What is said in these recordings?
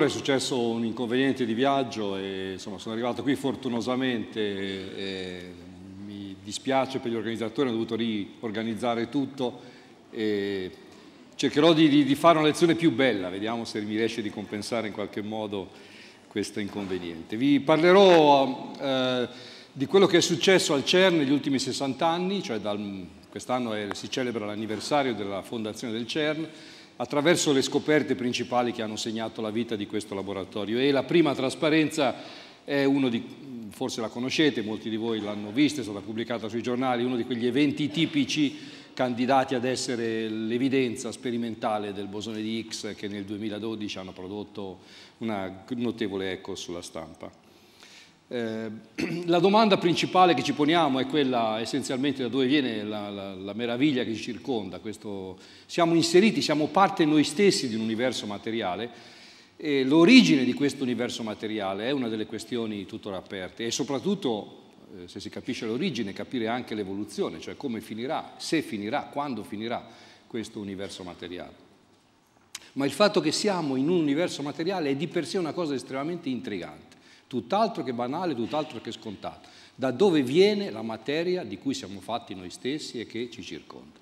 Però è successo un inconveniente di viaggio e insomma, sono arrivato qui fortunosamente. mi dispiace per gli organizzatori, ho dovuto riorganizzare tutto. E cercherò di, di, di fare una lezione più bella, vediamo se mi riesce di compensare in qualche modo questo inconveniente. Vi parlerò eh, di quello che è successo al CERN negli ultimi 60 anni, cioè quest'anno si celebra l'anniversario della fondazione del CERN, attraverso le scoperte principali che hanno segnato la vita di questo laboratorio. E la prima trasparenza è uno di, forse la conoscete, molti di voi l'hanno vista, è stata pubblicata sui giornali, uno di quegli eventi tipici candidati ad essere l'evidenza sperimentale del bosone di Higgs che nel 2012 hanno prodotto una notevole eco sulla stampa. Eh, la domanda principale che ci poniamo è quella essenzialmente da dove viene la, la, la meraviglia che ci circonda. Questo, siamo inseriti, siamo parte noi stessi di un universo materiale e l'origine di questo universo materiale è una delle questioni tuttora aperte e soprattutto eh, se si capisce l'origine capire anche l'evoluzione, cioè come finirà, se finirà, quando finirà questo universo materiale. Ma il fatto che siamo in un universo materiale è di per sé una cosa estremamente intrigante tutt'altro che banale, tutt'altro che scontato. Da dove viene la materia di cui siamo fatti noi stessi e che ci circonda?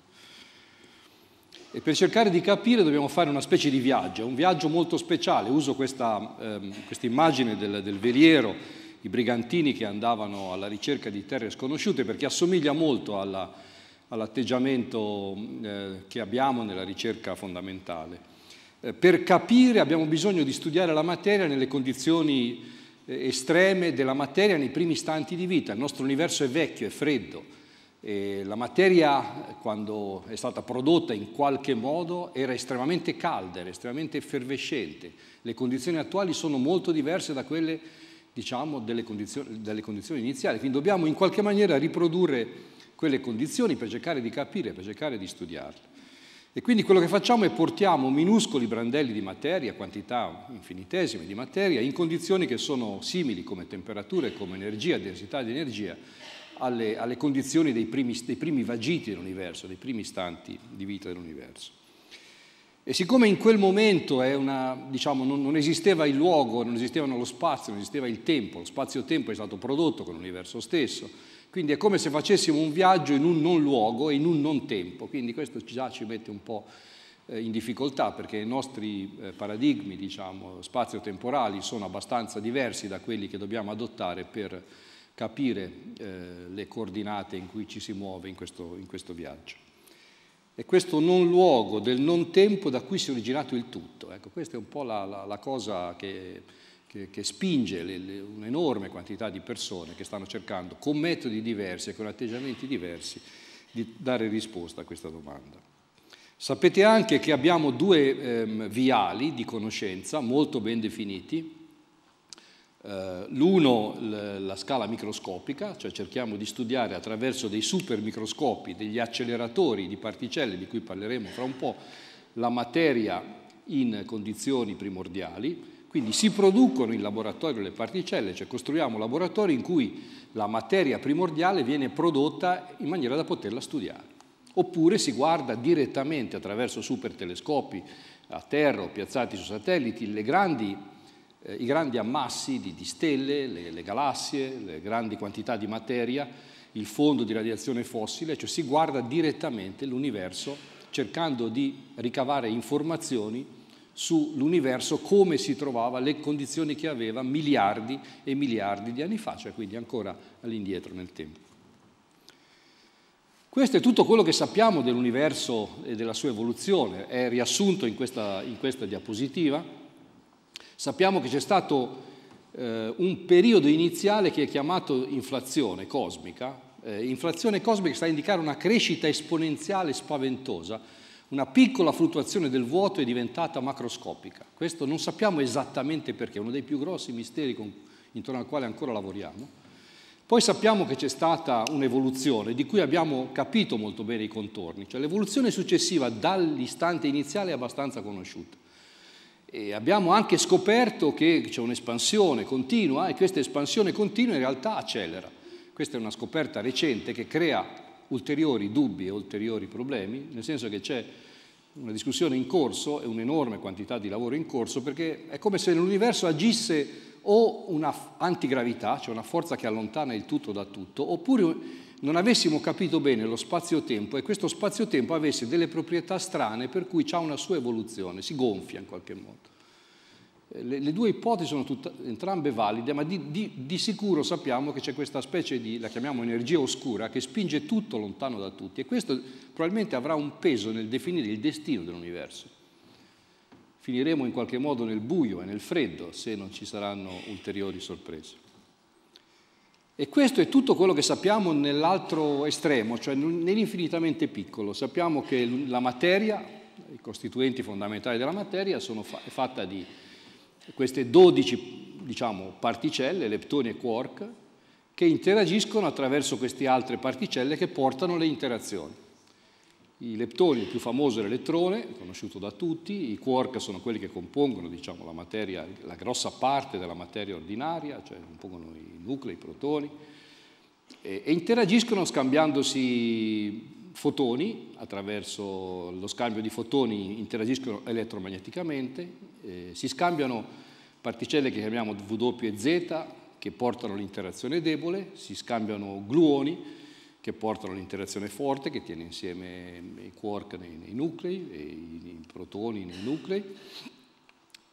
E per cercare di capire dobbiamo fare una specie di viaggio, un viaggio molto speciale. Uso questa ehm, immagine del, del veliero, i brigantini che andavano alla ricerca di terre sconosciute, perché assomiglia molto all'atteggiamento eh, che abbiamo nella ricerca fondamentale. Eh, per capire abbiamo bisogno di studiare la materia nelle condizioni eh, estreme della materia nei primi istanti di vita. Il nostro universo è vecchio, è freddo. E la materia, quando è stata prodotta in qualche modo, era estremamente calda, era estremamente effervescente. Le condizioni attuali sono molto diverse da quelle, diciamo, delle condizioni, delle condizioni iniziali. Quindi dobbiamo in qualche maniera riprodurre quelle condizioni per cercare di capire, per cercare di studiarle. E quindi quello che facciamo è portiamo minuscoli brandelli di materia, quantità infinitesime di materia, in condizioni che sono simili come temperature, come energia, densità di energia, alle, alle condizioni dei primi, dei primi vagiti dell'universo, dei primi istanti di vita dell'universo. E siccome in quel momento una, diciamo, non, non, esisteva il luogo, non esistevano lo spazio, non esisteva il tempo, lo spazio-tempo è stato prodotto con l'universo stesso, quindi è come se facessimo un viaggio in un non luogo e in un non tempo, quindi questo già ci mette un po' eh, in difficoltà perché i nostri eh, paradigmi, diciamo, spazio-temporali sono abbastanza diversi da quelli che dobbiamo adottare per capire eh, le coordinate in cui ci si muove in questo, in questo, viaggio. È questo non luogo del non tempo da cui si è originato il tutto. Ecco, questa è un po' la, la, la cosa che che, che spinge le, le, un'enorme quantità di persone che stanno cercando con metodi diversi e con atteggiamenti diversi di dare risposta a questa domanda. Sapete anche che abbiamo due ehm, viali di conoscenza molto ben definiti, eh, l'uno la scala microscopica, cioè cerchiamo di studiare attraverso dei supermicroscopi, degli acceleratori di particelle di cui parleremo fra un po', la materia in condizioni primordiali quindi si producono in laboratorio le particelle, cioè costruiamo laboratori in cui la materia primordiale viene prodotta in maniera da poterla studiare. Oppure si guarda direttamente attraverso super telescopi a terra o piazzati su satelliti grandi, eh, i grandi ammassi di, di stelle, le, le galassie, le grandi quantità di materia, il fondo di radiazione fossile, cioè si guarda direttamente l'universo cercando di ricavare informazioni sull'universo come si trovava, le condizioni che aveva miliardi e miliardi di anni fa, cioè quindi ancora all'indietro nel tempo. Questo è tutto quello che sappiamo dell'universo e della sua evoluzione, è riassunto in questa, in questa diapositiva. Sappiamo che c'è stato eh, un periodo iniziale che è chiamato inflazione cosmica. Eh, inflazione cosmica sta a indicare una crescita esponenziale spaventosa, una piccola fluttuazione del vuoto è diventata macroscopica. Questo non sappiamo esattamente perché, è uno dei più grossi misteri con, intorno al quale ancora lavoriamo. Poi sappiamo che c'è stata un'evoluzione di cui abbiamo capito molto bene i contorni, cioè l'evoluzione successiva dall'istante iniziale è abbastanza conosciuta. E abbiamo anche scoperto che c'è un'espansione continua e questa espansione continua in realtà accelera. Questa è una scoperta recente che crea ulteriori dubbi e ulteriori problemi, nel senso che c'è una discussione in corso e un'enorme quantità di lavoro in corso, perché è come se nell'universo agisse o una antigravità, cioè una forza che allontana il tutto da tutto, oppure non avessimo capito bene lo spazio-tempo e questo spazio-tempo avesse delle proprietà strane per cui ha una sua evoluzione, si gonfia in qualche modo. Le, le due ipotesi sono tutta, entrambe valide, ma di, di, di sicuro sappiamo che c'è questa specie di, la chiamiamo energia oscura, che spinge tutto lontano da tutti e questo probabilmente avrà un peso nel definire il destino dell'universo finiremo in qualche modo nel buio e nel freddo se non ci saranno ulteriori sorprese. E questo è tutto quello che sappiamo nell'altro estremo, cioè nell'infinitamente piccolo. Sappiamo che la materia, i costituenti fondamentali della materia, sono fa- fatta di queste 12 diciamo, particelle, leptoni e quark, che interagiscono attraverso queste altre particelle che portano le interazioni. I leptoni, il più famoso è l'elettrone, conosciuto da tutti, i quark sono quelli che compongono diciamo, la, materia, la grossa parte della materia ordinaria, cioè compongono i nuclei, i protoni, e, e interagiscono scambiandosi fotoni, attraverso lo scambio di fotoni interagiscono elettromagneticamente, eh, si scambiano particelle che chiamiamo W e Z che portano l'interazione debole, si scambiano gluoni che portano l'interazione forte che tiene insieme i quark nei, nei nuclei, i, i protoni nei nuclei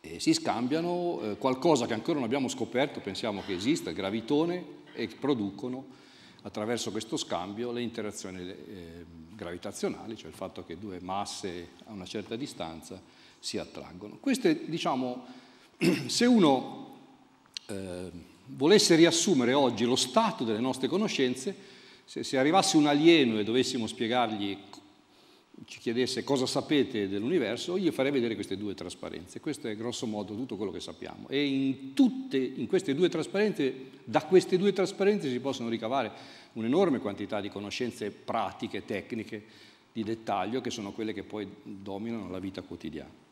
e si scambiano eh, qualcosa che ancora non abbiamo scoperto, pensiamo che esista, il gravitone, e producono attraverso questo scambio le interazioni eh, gravitazionali, cioè il fatto che due masse a una certa distanza si attraggono. Queste, diciamo, se uno eh, volesse riassumere oggi lo stato delle nostre conoscenze, se, se arrivasse un alieno e dovessimo spiegargli ci chiedesse cosa sapete dell'universo, io farei vedere queste due trasparenze. Questo è grosso modo tutto quello che sappiamo. E in, tutte, in queste due trasparenze, da queste due trasparenze si possono ricavare un'enorme quantità di conoscenze pratiche, tecniche, di dettaglio, che sono quelle che poi dominano la vita quotidiana.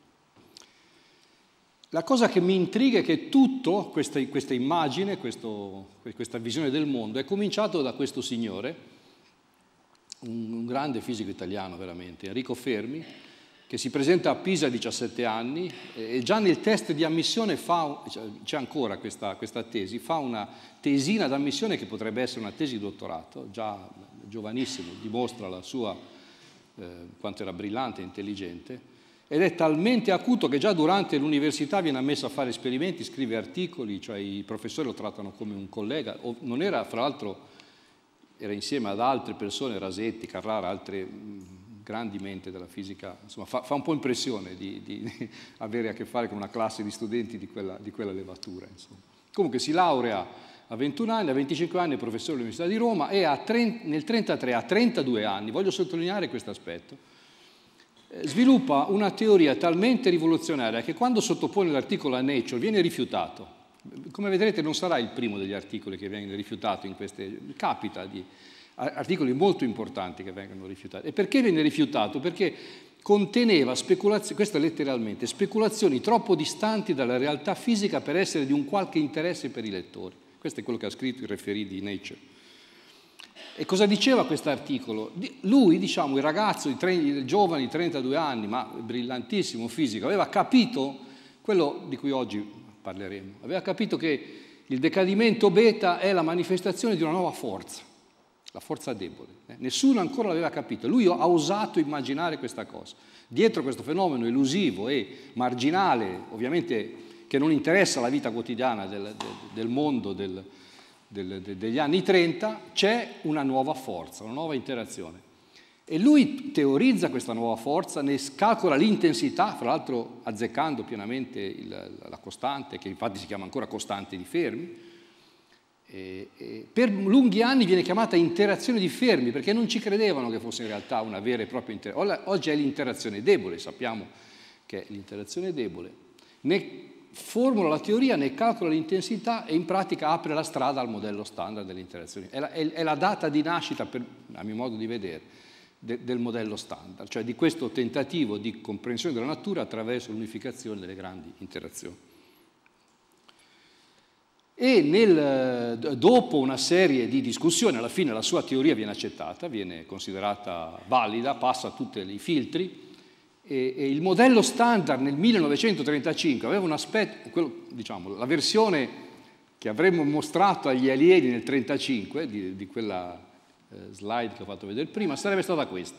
La cosa che mi intriga è che tutto, questa, questa immagine, questo, questa visione del mondo, è cominciato da questo signore, un, un grande fisico italiano veramente, Enrico Fermi, che si presenta a Pisa a 17 anni e già nel test di ammissione fa, c'è ancora questa, questa tesi, fa una tesina d'ammissione che potrebbe essere una tesi di dottorato, già giovanissimo, dimostra la sua, eh, quanto era brillante e intelligente, ed è talmente acuto che già durante l'università viene ammesso a fare esperimenti, scrive articoli, cioè i professori lo trattano come un collega, non era fra l'altro era insieme ad altre persone, Rasetti, Carrara, altre mm, grandi menti della fisica, insomma fa, fa un po' impressione di, di, di, avere a che fare con una classe di studenti di quella, di quella levatura. Insomma. Comunque si laurea a 21 anni, a 25 anni è professore all'Università di Roma e trent, nel 33, a 32 anni, voglio sottolineare questo aspetto, eh, sviluppa una teoria talmente rivoluzionaria che quando sottopone l'articolo a Nature viene rifiutato come vedrete non sarà il primo degli articoli che viene rifiutato in queste... Capita di articoli molto importanti che vengono rifiutati. E perché viene rifiutato? Perché conteneva speculazioni, questa letteralmente, speculazioni troppo distanti dalla realtà fisica per essere di un qualche interesse per i lettori. Questo è quello che ha scritto il referì di Nature. E cosa diceva questo articolo? Lui, diciamo, il ragazzo, il, tre, il giovane di 32 anni, ma brillantissimo fisico, aveva capito quello di cui oggi parleremo, aveva capito che il decadimento beta è la manifestazione di una nuova forza, la forza debole. Eh. Nessuno ancora l'aveva capito, lui ha osato immaginare questa cosa. Dietro questo fenomeno elusivo e marginale, ovviamente che non interessa la vita quotidiana del, del, del mondo del, degli anni 30, c'è una nuova forza, una nuova interazione. E lui teorizza questa nuova forza, ne calcola l'intensità, fra l'altro azzeccando pienamente il, la costante, che infatti si chiama ancora costante di Fermi. E, e per lunghi anni viene chiamata interazione di Fermi, perché non ci credevano che fosse in realtà una vera e propria interazione. Oggi è l'interazione debole, sappiamo che è l'interazione debole. Ne formula la teoria, ne calcola l'intensità e in pratica apre la strada al modello standard dell'interazione. È, è, è la data di nascita, per, a mio modo di vedere de, del modello standard, cioè di questo tentativo di comprensione della natura attraverso l'unificazione delle grandi interazioni. E nel, dopo una serie di discussioni, alla fine la sua teoria viene accettata, viene considerata valida, passa tutti i filtri, e, e il modello standard nel 1935 aveva un aspetto, quello, diciamo, la versione che avremmo mostrato agli alieni nel 1935, di, di quella eh, slide che ho fatto vedere prima, sarebbe stata questa.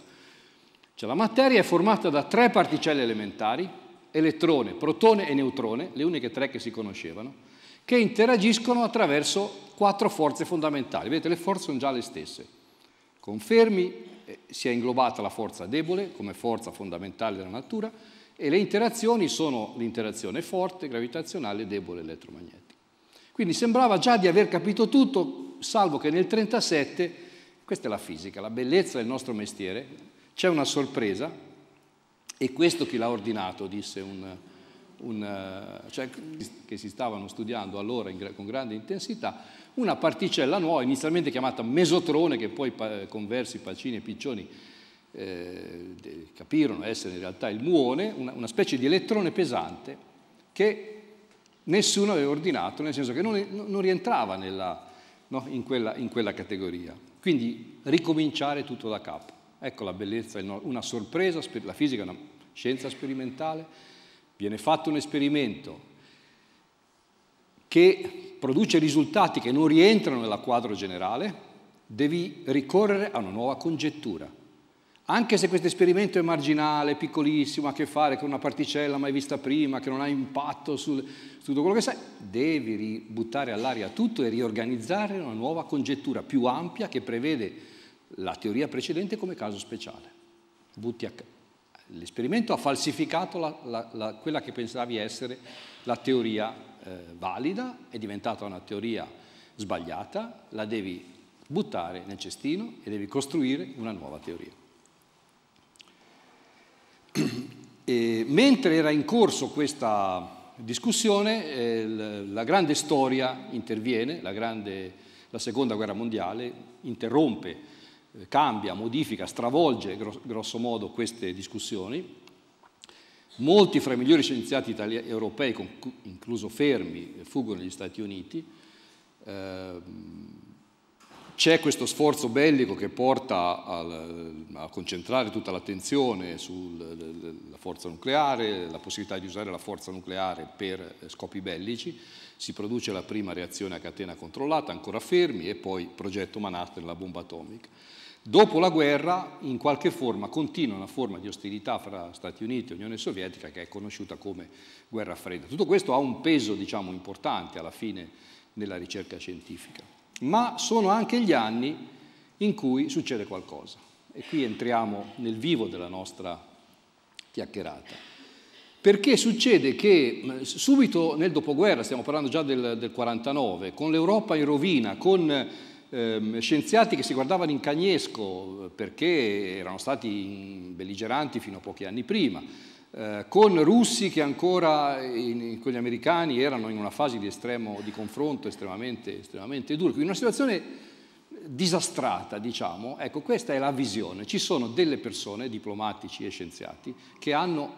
Cioè, la materia è formata da tre particelle elementari, elettrone, protone e neutrone, le uniche tre che si conoscevano, che interagiscono attraverso quattro forze fondamentali. Vedete, le forze sono già le stesse. Con Fermi eh, si è inglobata la forza debole come forza fondamentale della natura e le interazioni sono l'interazione forte, gravitazionale, debole, elettromagnetica. Quindi sembrava già di aver capito tutto, salvo che nel 1937 questa è la fisica, la bellezza del nostro mestiere. C'è una sorpresa e questo chi l'ha ordinato, disse un, un, eh, cioè, che si stavano studiando allora in, con grande intensità, una particella nuova, inizialmente chiamata mesotrone, che poi conversi, Pacini e Piccioni eh, capirono essere in realtà il muone, una, una specie di elettrone pesante che nessuno aveva ordinato, nel senso che non, non rientrava nella, no, in, quella, in quella categoria. Quindi ricominciare tutto da capo. Ecco la bellezza, una sorpresa, la fisica è una scienza sperimentale, viene fatto un esperimento che produce risultati che non rientrano nella quadro generale, devi ricorrere a una nuova congettura anche se questo esperimento è marginale, piccolissimo, ha a che fare con una particella mai vista prima, che non ha impatto sul, su tutto quello che sai, devi buttare all'aria tutto e riorganizzare una nuova congettura più ampia che prevede la teoria precedente come caso speciale. Butti a, L'esperimento ha falsificato la, la, la, quella che pensavi essere la teoria eh, valida, è diventata una teoria sbagliata, la devi buttare nel cestino e devi costruire una nuova teoria. E mentre era in corso questa discussione, eh, la grande storia interviene, la, grande, la seconda guerra mondiale interrompe, eh, cambia, modifica, stravolge gros, grosso modo queste discussioni. Molti fra i migliori scienziati itali- europei, incluso Fermi, eh, fuggono negli Stati Uniti. Eh, c'è questo sforzo bellico che porta a concentrare tutta l'attenzione sulla forza nucleare, la possibilità di usare la forza nucleare per eh, scopi bellici, si produce la prima reazione a catena controllata, ancora fermi, e poi progetto Manhattan, la bomba atomica. Dopo la guerra, in qualche forma, continua una forma di ostilità fra Stati Uniti e Unione Sovietica che è conosciuta come guerra fredda. Tutto questo ha un peso, diciamo, importante alla fine nella ricerca scientifica ma sono anche gli anni in cui succede qualcosa. E qui entriamo nel vivo della nostra chiacchierata. Perché succede che mm, subito nel dopoguerra, stiamo parlando già del, del 49, con l'Europa in rovina, con ehm, scienziati che si guardavano in cagnesco eh, perché erano stati belligeranti fino a pochi anni prima, eh, con russi che ancora in, con gli americani erano in una fase di, estremo, di confronto estremamente, estremamente dura. Quindi una situazione disastrata, diciamo, ecco, questa è la visione. Ci sono delle persone, diplomatici e scienziati, che hanno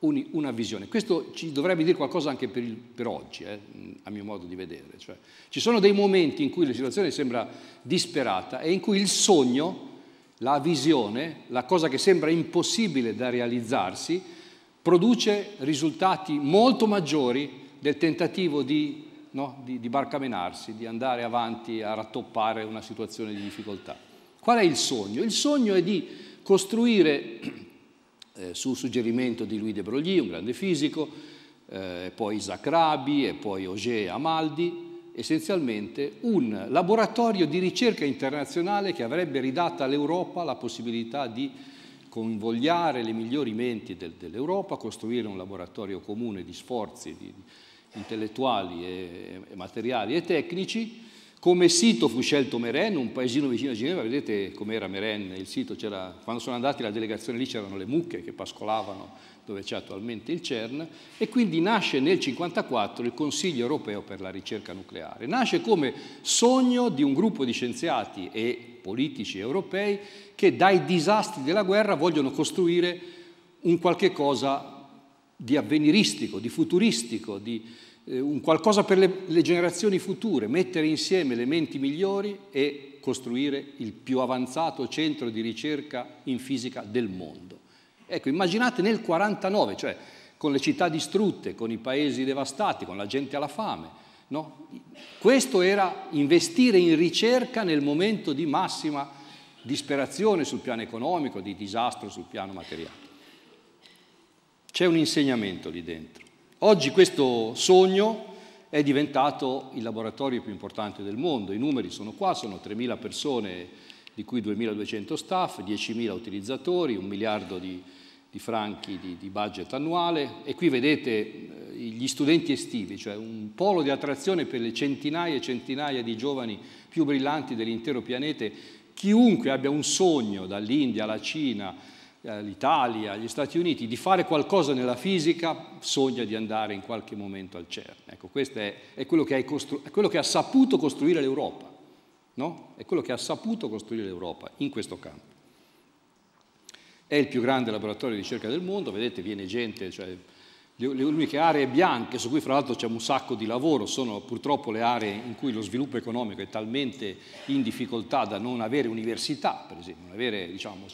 un, una visione. Questo ci dovrebbe dire qualcosa anche per, il, per oggi, eh, a mio modo di vedere. Cioè, ci sono dei momenti in cui la situazione sembra disperata e in cui il sogno, la visione, la cosa che sembra impossibile da realizzarsi, produce risultati molto maggiori del tentativo di, no, di, di barcamenarsi, di andare avanti a rattoppare una situazione di difficoltà. Qual è il sogno? Il sogno è di costruire, eh, su suggerimento di Louis de Broglie, un grande fisico, eh, poi Isaac Rabi e poi Auger Amaldi, essenzialmente un laboratorio di ricerca internazionale che avrebbe ridata all'Europa la possibilità di convogliare le migliori menti del, dell'Europa, costruire un laboratorio comune di sforzi di, di intellettuali, e, e materiali e tecnici. Come sito fu scelto Meren, un paesino vicino a Ginevra, vedete com'era Meren, il sito c'era, quando sono andati la delegazione lì c'erano le mucche che pascolavano dove c'è attualmente il CERN, e quindi nasce nel 1954 il Consiglio europeo per la ricerca nucleare. Nasce come sogno di un gruppo di scienziati e politici europei che dai disastri della guerra vogliono costruire un qualche cosa di avveniristico, di futuristico, di eh, un qualcosa per le, le generazioni future, mettere insieme le menti migliori e costruire il più avanzato centro di ricerca in fisica del mondo. Ecco, immaginate nel 49, cioè con le città distrutte, con i paesi devastati, con la gente alla fame. No? Questo era investire in ricerca nel momento di massima disperazione sul piano economico, di disastro sul piano materiale. C'è un insegnamento lì dentro. Oggi questo sogno è diventato il laboratorio più importante del mondo. I numeri sono qua, sono 3.000 persone, di cui 2.200 staff, 10.000 utilizzatori, un miliardo di di franchi di, di budget annuale e qui vedete eh, gli studenti estivi, cioè un polo di attrazione per le centinaia e centinaia di giovani più brillanti dell'intero pianeta. Chiunque abbia un sogno, dall'India alla Cina, eh, l'Italia, gli Stati Uniti, di fare qualcosa nella fisica, sogna di andare in qualche momento al CERN. Ecco, questo è, è, quello, che è, è quello, che ha saputo costruire l'Europa, no? È quello che ha saputo costruire l'Europa in questo campo. È il più grande laboratorio di ricerca del mondo, vedete viene gente, cioè, le, uniche aree bianche su cui fra l'altro c'è un sacco di lavoro sono purtroppo le aree in cui lo sviluppo economico è talmente in difficoltà da non avere università, per esempio, non avere diciamo,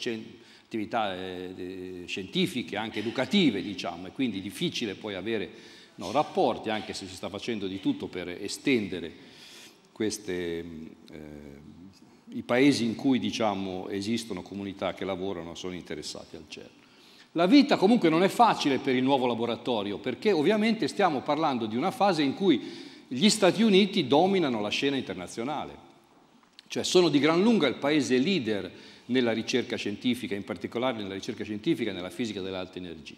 attività eh, scientifiche, anche educative, diciamo, e quindi difficile poi avere no, rapporti, anche se si sta facendo di tutto per estendere queste... Eh, i paesi in cui diciamo, esistono comunità che lavorano sono interessati al CERN. La vita comunque non è facile per il nuovo laboratorio perché ovviamente stiamo parlando di una fase in cui gli Stati Uniti dominano la scena internazionale, cioè sono di gran lunga il paese leader nella ricerca scientifica, in particolare nella ricerca scientifica e nella fisica delle alte energie.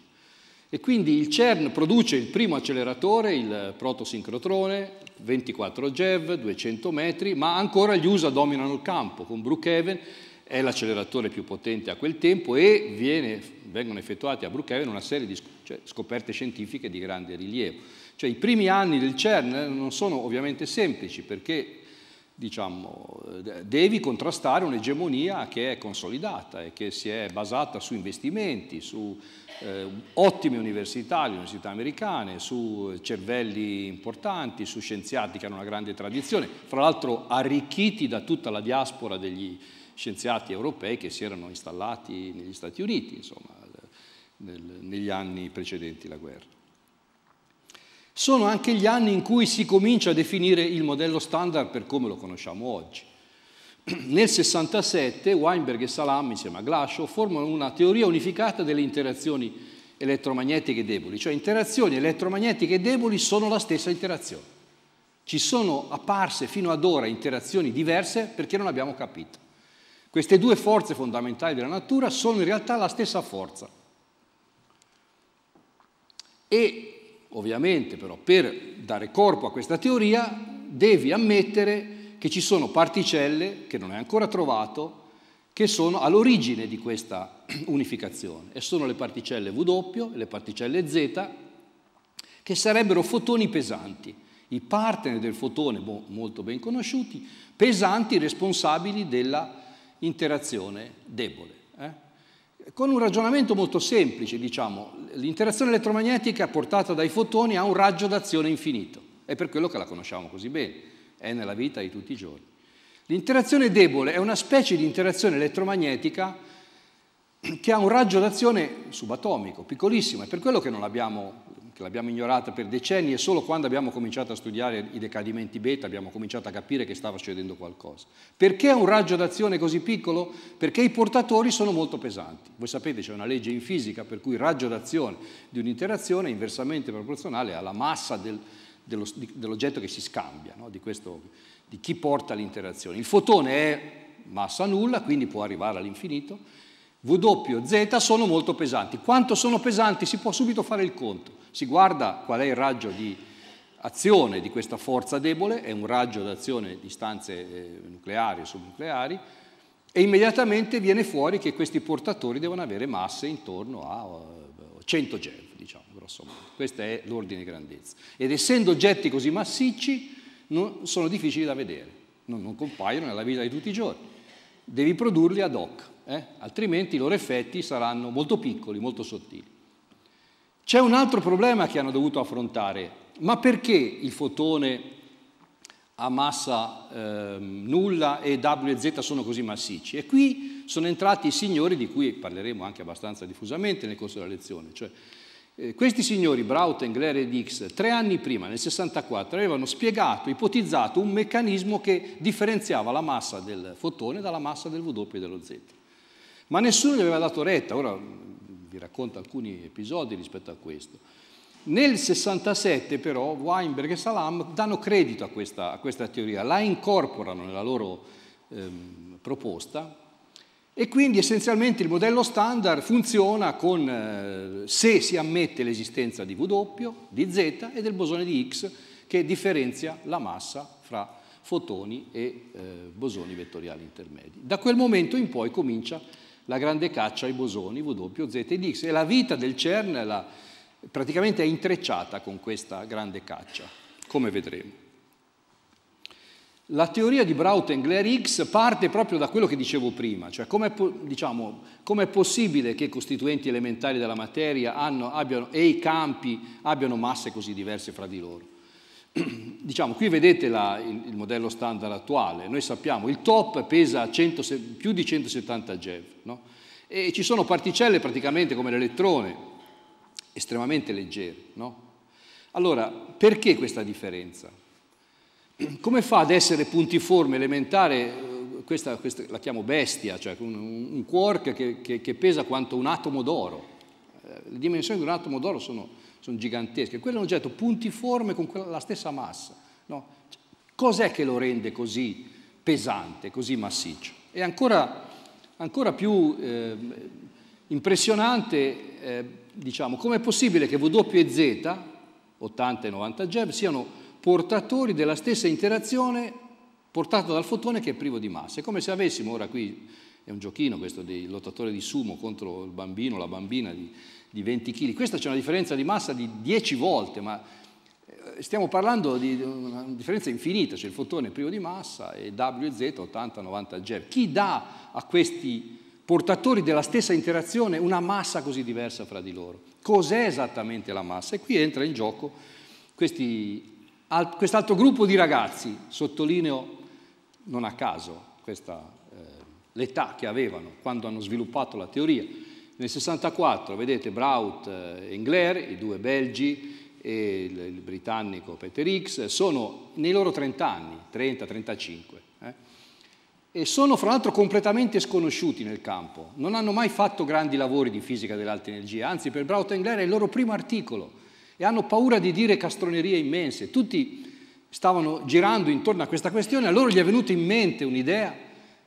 E quindi il CERN produce il primo acceleratore, il protosincrotrone, 24 GeV, 200 metri, ma ancora gli USA dominano il campo con Brookhaven, è l'acceleratore più potente a quel tempo e viene, vengono effettuate a Brookhaven una serie di cioè, scoperte scientifiche di grande rilievo. Cioè i primi anni del CERN non sono ovviamente semplici perché diciamo, devi contrastare un'egemonia che è consolidata e che si è basata su investimenti, su eh, ottime università, le università americane, su cervelli importanti, su scienziati che hanno una grande tradizione, fra l'altro arricchiti da tutta la diaspora degli scienziati europei che si erano installati negli Stati Uniti, insomma, nel, negli anni precedenti la guerra. Sono anche gli anni in cui si comincia a definire il modello standard per come lo conosciamo oggi. nel 67 Weinberg e Salam, insieme a Glashow, formano una teoria unificata delle interazioni elettromagnetiche deboli, cioè interazioni elettromagnetiche deboli sono la stessa interazione. Ci sono apparse fino ad ora interazioni diverse perché non abbiamo capito. Queste due forze fondamentali della natura sono in realtà la stessa forza. E ovviamente però per dare corpo a questa teoria devi ammettere che ci sono particelle, che non è ancora trovato, che sono all'origine di questa unificazione. E sono le particelle W, e le particelle Z, che sarebbero fotoni pesanti, i partner del fotone, boh, molto ben conosciuti, pesanti responsabili della interazione debole. Eh? Con un ragionamento molto semplice, diciamo, l'interazione elettromagnetica portata dai fotoni ha un raggio d'azione infinito, è per quello che la conosciamo così bene è nella vita di tutti i giorni. L'interazione debole è una specie di interazione elettromagnetica che ha un raggio d'azione subatomico, piccolissimo, è per quello che, l'abbiamo, che l'abbiamo ignorata per decenni e solo quando abbiamo cominciato a studiare i decadimenti beta abbiamo cominciato a capire che stava succedendo qualcosa. Perché ha un raggio d'azione così piccolo? Perché i portatori sono molto pesanti. Voi sapete c'è una legge in fisica per cui il raggio d'azione di un'interazione è inversamente proporzionale alla massa del, dell'oggetto che si scambia, no? di, questo, di chi porta l'interazione. Il fotone è massa nulla, quindi può arrivare all'infinito. W, Z sono molto pesanti. Quanto sono pesanti si può subito fare il conto. Si guarda qual è il raggio di azione di questa forza debole, è un raggio d'azione di stanze eh, nucleari o subnucleari, e immediatamente viene fuori che questi portatori devono avere masse intorno a 100 eh, G diciamo, grosso modo. Questo è l'ordine di grandezza. Ed essendo oggetti così massicci, non, sono difficili da vedere, non, non, compaiono nella vita di tutti i giorni. Devi produrli ad hoc, eh? altrimenti i loro effetti saranno molto piccoli, molto sottili. C'è un altro problema che hanno dovuto affrontare. Ma perché il fotone a massa eh, nulla e W e Z sono così massicci. E qui sono entrati i signori di cui parleremo anche abbastanza diffusamente nel corso della lezione, cioè eh, questi signori, Braut, Engler e Dix, tre anni prima, nel 64, avevano spiegato, ipotizzato un meccanismo che differenziava la massa del fotone dalla massa del W e dello Z. Ma nessuno gli aveva dato retta, ora mm, vi racconto alcuni episodi rispetto a questo. Nel 67 però Weinberg e Salam danno credito a questa, a questa teoria, la incorporano nella loro ehm, proposta e quindi essenzialmente il modello standard funziona con, eh, se si ammette l'esistenza di W, di Z e del bosone di X che differenzia la massa fra fotoni e eh, bosoni vettoriali intermedi. Da quel momento in poi comincia la grande caccia ai bosoni W, Z e D X e la vita del CERN la, praticamente è intrecciata con questa grande caccia, come vedremo. La teoria di Brautengler-Higgs parte proprio da quello che dicevo prima, cioè come diciamo, com è possibile che i costituenti elementari della materia hanno, abbiano, e i campi abbiano masse così diverse fra di loro. diciamo, qui vedete la, il, il, modello standard attuale, noi sappiamo che il top pesa 100, più di 170 GeV no? e ci sono particelle praticamente come l'elettrone, estremamente leggere. No? Allora, perché questa differenza? Come fa ad essere puntiforme, elementare, eh, questa, questa la chiamo bestia, cioè un, un quark che, che, che, pesa quanto un atomo d'oro. Eh, le dimensioni di un atomo d'oro sono, sono, gigantesche. Quello è un oggetto puntiforme con la stessa massa. No? Cioè, cos'è che lo rende così pesante, così massiccio? E ancora, ancora più eh, impressionante, eh, diciamo, come è possibile che W e Z, 80 e 90 GeV, siano portatori della stessa interazione portata dal fotone che è privo di massa. È come se avessimo, ora qui è un giochino questo del lottatore di sumo contro il bambino, la bambina di, di 20 kg, questa c'è una differenza di massa di 10 volte, ma eh, stiamo parlando di una differenza infinita, cioè il fotone è privo di massa e WZ 80-90 GeV. Chi dà a questi portatori della stessa interazione una massa così diversa fra di loro? Cos'è esattamente la massa? E qui entra in gioco questi quest'altro gruppo di ragazzi, sottolineo non a caso questa, eh, l'età che avevano quando hanno sviluppato la teoria, nel 64 vedete Braut eh, e Engler, i due belgi e il, il britannico Peter Hicks, sono nei loro 30 anni, 30-35. E sono fra l'altro completamente sconosciuti nel campo, non hanno mai fatto grandi lavori di fisica dell'alta energia, anzi per Braut e Engler è il loro primo articolo, e hanno paura di dire castronerie immense. Tutti stavano girando intorno a questa questione, a loro gli è venuta in mente un'idea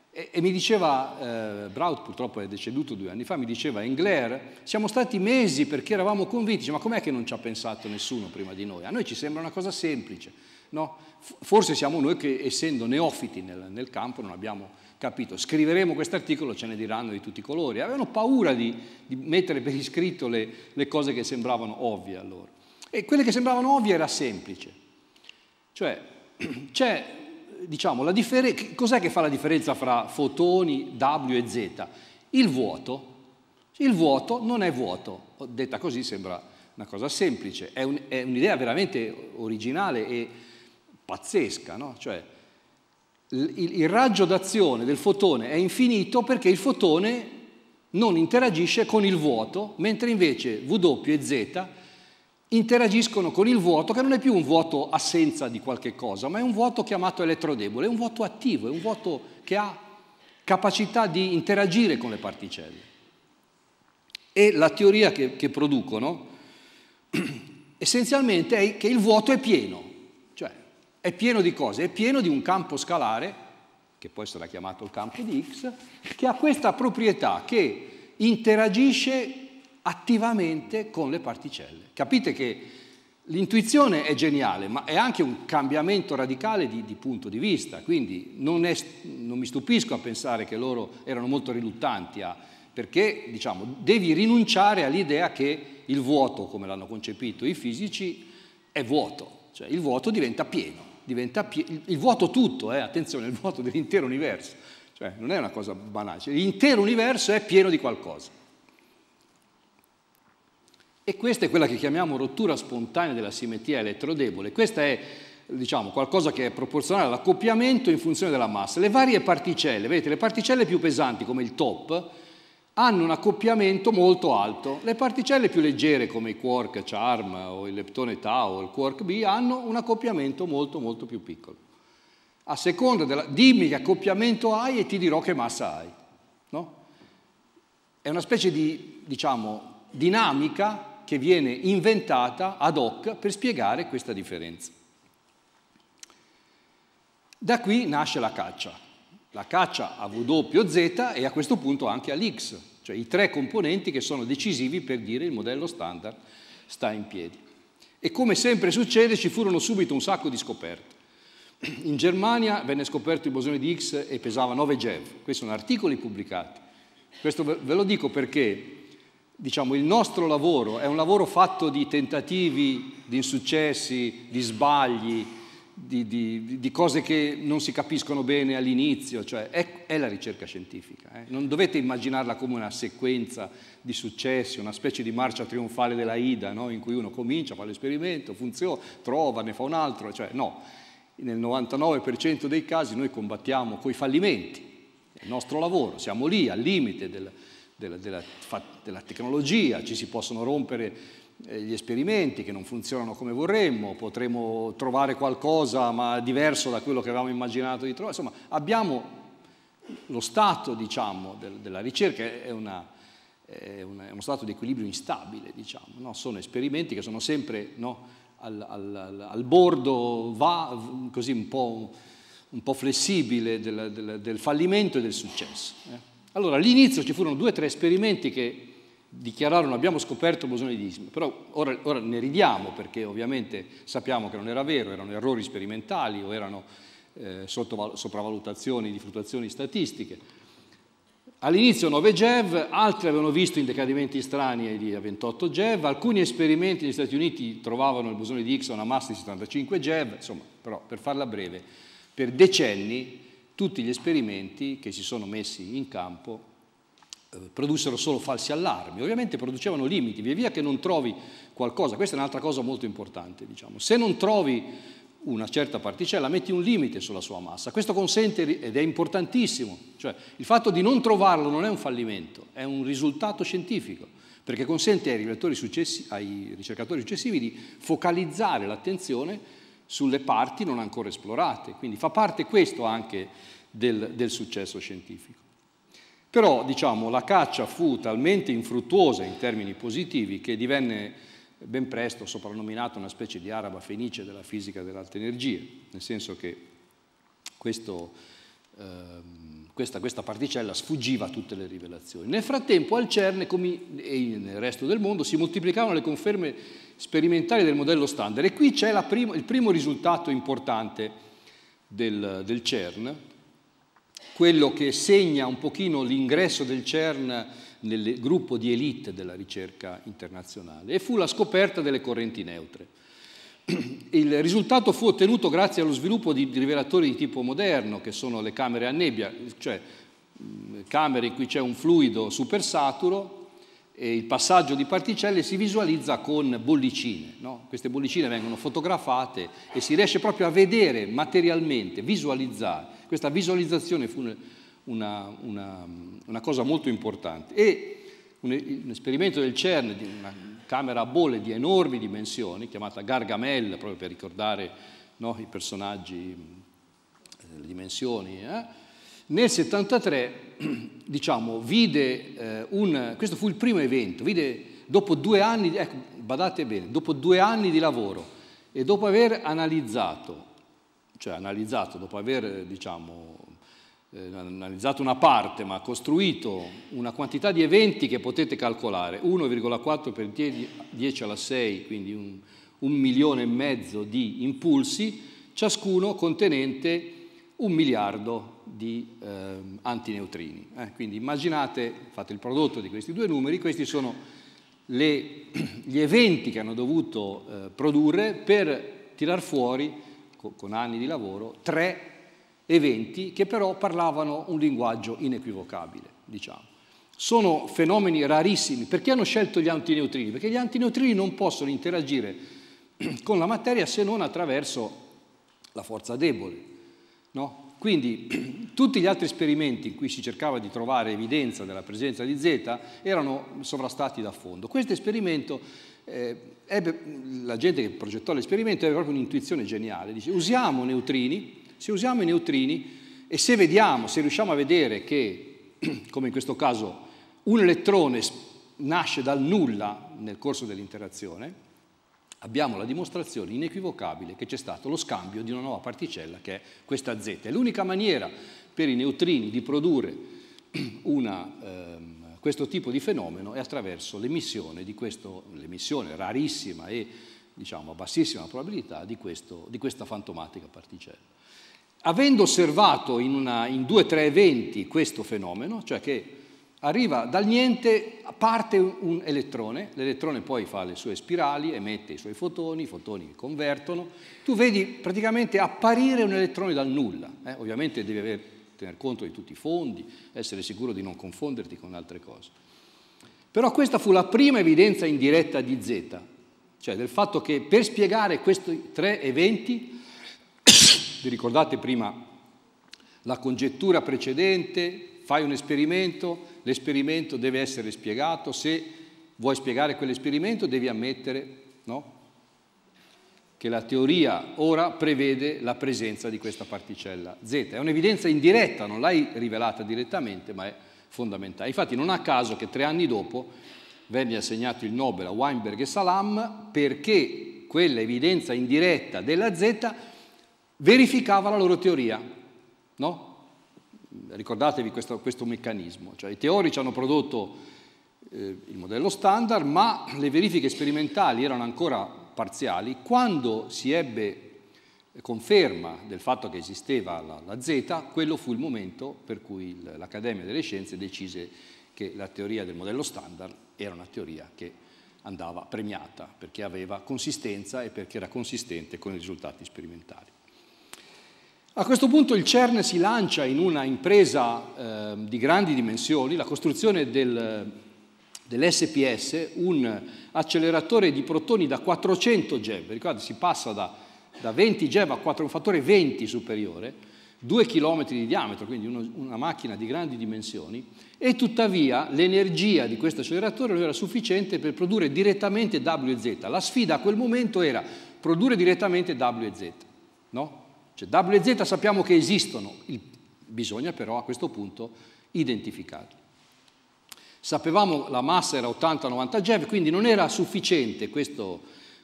e, e, mi diceva, eh, Braut purtroppo è deceduto due anni fa, mi diceva Engler, siamo stati mesi perché eravamo convinti, ma com'è che non ci ha pensato nessuno prima di noi? A noi ci sembra una cosa semplice, no? forse siamo noi che essendo neofiti nel, nel campo non abbiamo capito, scriveremo questo articolo, ce ne diranno di tutti i colori. Avevano paura di, di mettere per iscritto le, le cose che sembravano ovvie a loro. E quelle che sembravano ovvie era semplice. Cioè, c'è, diciamo, la differenza, cos'è che fa la differenza fra fotoni, W e Z? Il vuoto. Il vuoto non è vuoto. Detta così sembra una cosa semplice, è, un, è un'idea veramente originale e pazzesca, no? Cioè, il, il raggio d'azione del fotone è infinito perché il fotone non interagisce con il vuoto, mentre invece W e Z interagiscono con il vuoto che non è più un vuoto assenza di qualche cosa, ma è un vuoto chiamato elettrodebole, è un vuoto attivo, è un vuoto che ha capacità di interagire con le particelle. E la teoria che, che producono essenzialmente è che il vuoto è pieno, cioè è pieno di cose, è pieno di un campo scalare, che poi sarà chiamato il campo di X, che ha questa proprietà che interagisce attivamente con le particelle. Capite che l'intuizione è geniale, ma è anche un cambiamento radicale di, di punto di vista, quindi non, è, non, mi stupisco a pensare che loro erano molto riluttanti a, perché diciamo, devi rinunciare all'idea che il vuoto, come l'hanno concepito i fisici, è vuoto, cioè il vuoto diventa pieno, diventa pie il, il, vuoto tutto, eh, attenzione, il vuoto dell'intero universo, cioè non è una cosa banale, cioè l'intero universo è pieno di qualcosa. E questa è quella che chiamiamo rottura spontanea della simmetria elettrodebole. Questa è diciamo, qualcosa che è proporzionale all'accoppiamento in funzione della massa. Le varie particelle, vedete, le particelle più pesanti come il top hanno un accoppiamento molto alto. Le particelle più leggere come i quark charm o il leptone tau o il quark b hanno un accoppiamento molto molto più piccolo. A seconda della... dimmi che accoppiamento hai e ti dirò che massa hai. No? È una specie di, diciamo, dinamica che viene inventata ad hoc per spiegare questa differenza. Da qui nasce la caccia, la caccia a WZ e a questo punto anche all'X, cioè i tre componenti che sono decisivi per dire il modello standard sta in piedi. E come sempre succede ci furono subito un sacco di scoperte. In Germania venne scoperto il bosone di X e pesava 9 GeV, questi sono articoli pubblicati. Questo ve lo dico perché diciamo, il nostro lavoro è un lavoro fatto di tentativi, di insuccessi, di sbagli, di, di, di cose che non si capiscono bene all'inizio, cioè è, è, la ricerca scientifica. Eh? Non dovete immaginarla come una sequenza di successi, una specie di marcia trionfale della Ida, no? in cui uno comincia, fa l'esperimento, funziona, trova, ne fa un altro, cioè no. Nel 99% dei casi noi combattiamo coi fallimenti, è il nostro lavoro, siamo lì al limite del, della, della, della tecnologia, ci si possono rompere eh, gli esperimenti che non funzionano come vorremmo, potremo trovare qualcosa ma diverso da quello che avevamo immaginato di trovare, insomma abbiamo lo stato diciamo, del, della ricerca è, una, è, una, è, uno stato di equilibrio instabile, diciamo, no? sono esperimenti che sono sempre no, al, al, al, bordo, va così un po', un po flessibile del, del, del, fallimento e del successo. Eh? Allora, all'inizio ci furono due o tre esperimenti che dichiararono abbiamo scoperto il bosone di Isma, però ora, ora, ne ridiamo perché ovviamente sappiamo che non era vero, erano errori sperimentali o erano eh, sopravvalutazioni di fluttuazioni statistiche. All'inizio 9 GeV, altri avevano visto in decadimenti strani a 28 GeV, alcuni esperimenti negli Stati Uniti trovavano il bosone di Higgs a una massa di 75 GeV, insomma, però per farla breve, per decenni tutti gli esperimenti che si sono messi in campo eh, produssero solo falsi allarmi, ovviamente producevano limiti, via via che non trovi qualcosa, questa è un'altra cosa molto importante, diciamo. se non trovi una certa particella, metti un limite sulla sua massa. Questo consente, ed è importantissimo, cioè il fatto di non trovarlo non è un fallimento, è un risultato scientifico, perché consente ai, successi, ai ricercatori successivi di focalizzare l'attenzione sulle parti non ancora esplorate, quindi fa parte questo anche del, del successo scientifico. Però diciamo, la caccia fu talmente infruttuosa in termini positivi che divenne ben presto soprannominata una specie di araba fenice della fisica dell'alta energia, nel senso che questo, eh, questa, questa, particella sfuggiva a tutte le rivelazioni. Nel frattempo al CERN e nel resto del mondo si moltiplicavano le conferme sperimentali del modello standard. E qui c'è prim il primo risultato importante del, del, CERN, quello che segna un pochino l'ingresso del CERN nel gruppo di elite della ricerca internazionale, e fu la scoperta delle correnti neutre. Il risultato fu ottenuto grazie allo sviluppo di rivelatori di tipo moderno, che sono le camere a nebbia, cioè camere in cui c'è un fluido supersaturo il passaggio di particelle si visualizza con bollicine. No? Queste bollicine vengono fotografate e si riesce proprio a vedere materialmente, visualizzare. Questa visualizzazione fu una, una, una cosa molto importante. E un, un esperimento del CERN, di una camera a bolle di enormi dimensioni, chiamata Gargamel, proprio per ricordare no, i personaggi, eh, le dimensioni, eh? Nel 73, diciamo, vide eh, un... questo fu il primo evento, vide dopo due anni, ecco, badate bene, dopo due anni di lavoro e dopo aver analizzato, cioè analizzato, dopo aver, diciamo, eh, analizzato una parte, ma costruito una quantità di eventi che potete calcolare, 1,4 per 10, alla 6, quindi un, un milione e mezzo di impulsi, ciascuno contenente un miliardo di di eh, antineutrini. Eh, quindi immaginate, fate il prodotto di questi due numeri, questi sono le, gli eventi che hanno dovuto eh, produrre per tirar fuori, co con anni di lavoro, tre eventi che però parlavano un linguaggio inequivocabile, diciamo. Sono fenomeni rarissimi. Perché hanno scelto gli antineutrini? Perché gli antineutrini non possono interagire con la materia se non attraverso la forza debole. No? Quindi tutti gli altri esperimenti in cui si cercava di trovare evidenza della presenza di Z erano sovrastati da fondo. Questo esperimento, eh, ebbe, la gente che progettò l'esperimento aveva proprio un'intuizione geniale, dice usiamo neutrini, se usiamo i neutrini e se vediamo, se riusciamo a vedere che, come in questo caso, un elettrone nasce dal nulla nel corso dell'interazione, abbiamo la dimostrazione inequivocabile che c'è stato lo scambio di una nuova particella che è questa Z. È l'unica maniera per i neutrini di produrre una, ehm, questo tipo di fenomeno è attraverso l'emissione di questo, l'emissione rarissima e diciamo a bassissima probabilità di, questo, di questa fantomatica particella. Avendo osservato in, una, in due o tre eventi questo fenomeno, cioè che Arriva dal niente, parte un elettrone, l'elettrone poi fa le sue spirali, emette i suoi fotoni, i fotoni convertono. Tu vedi praticamente apparire un elettrone dal nulla. Eh? Ovviamente devi aver, tener conto di tutti i fondi, essere sicuro di non confonderti con altre cose. Però questa fu la prima evidenza indiretta di Z, cioè del fatto che per spiegare questi tre eventi, vi ricordate prima la congettura precedente, fai un esperimento, l'esperimento deve essere spiegato, se vuoi spiegare quell'esperimento devi ammettere no? che la teoria ora prevede la presenza di questa particella Z. È un'evidenza indiretta, non l'hai rivelata direttamente, ma è fondamentale. Infatti non a caso che tre anni dopo venne assegnato il Nobel a Weinberg e Salam perché quella evidenza indiretta della Z verificava la loro teoria. No? ricordatevi questo, questo meccanismo, cioè, i teorici hanno prodotto eh, il modello standard, ma le verifiche sperimentali erano ancora parziali. Quando si ebbe conferma del fatto che esisteva la, la Z, quello fu il momento per cui l'Accademia delle Scienze decise che la teoria del modello standard era una teoria che andava premiata perché aveva consistenza e perché era consistente con i risultati sperimentali. A questo punto il CERN si lancia in una impresa eh, di grandi dimensioni, la costruzione del, dell'SPS, un acceleratore di protoni da 400 GeV, ricordate si passa da, da 20 GeV a 4, un fattore 20 superiore, 2 km di diametro, quindi uno, una macchina di grandi dimensioni, e tuttavia l'energia di questo acceleratore non era sufficiente per produrre direttamente W e Z. La sfida a quel momento era produrre direttamente W e Z, no? Cioè W e Z sappiamo che esistono, bisogna però a questo punto identificarli. Sapevamo la massa era 80-90 GeV, quindi non era sufficiente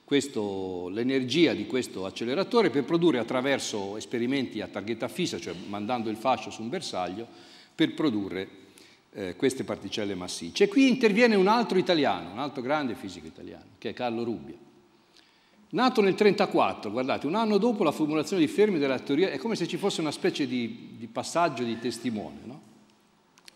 l'energia di questo acceleratore per produrre attraverso esperimenti a targhetta fissa, cioè mandando il fascio su un bersaglio, per produrre eh, queste particelle massicce. E qui interviene un altro italiano, un altro grande fisico italiano, che è Carlo Rubbia Nato nel 1934, guardate, un anno dopo la formulazione di Fermi della teoria, è come se ci fosse una specie di, di passaggio di testimone. No?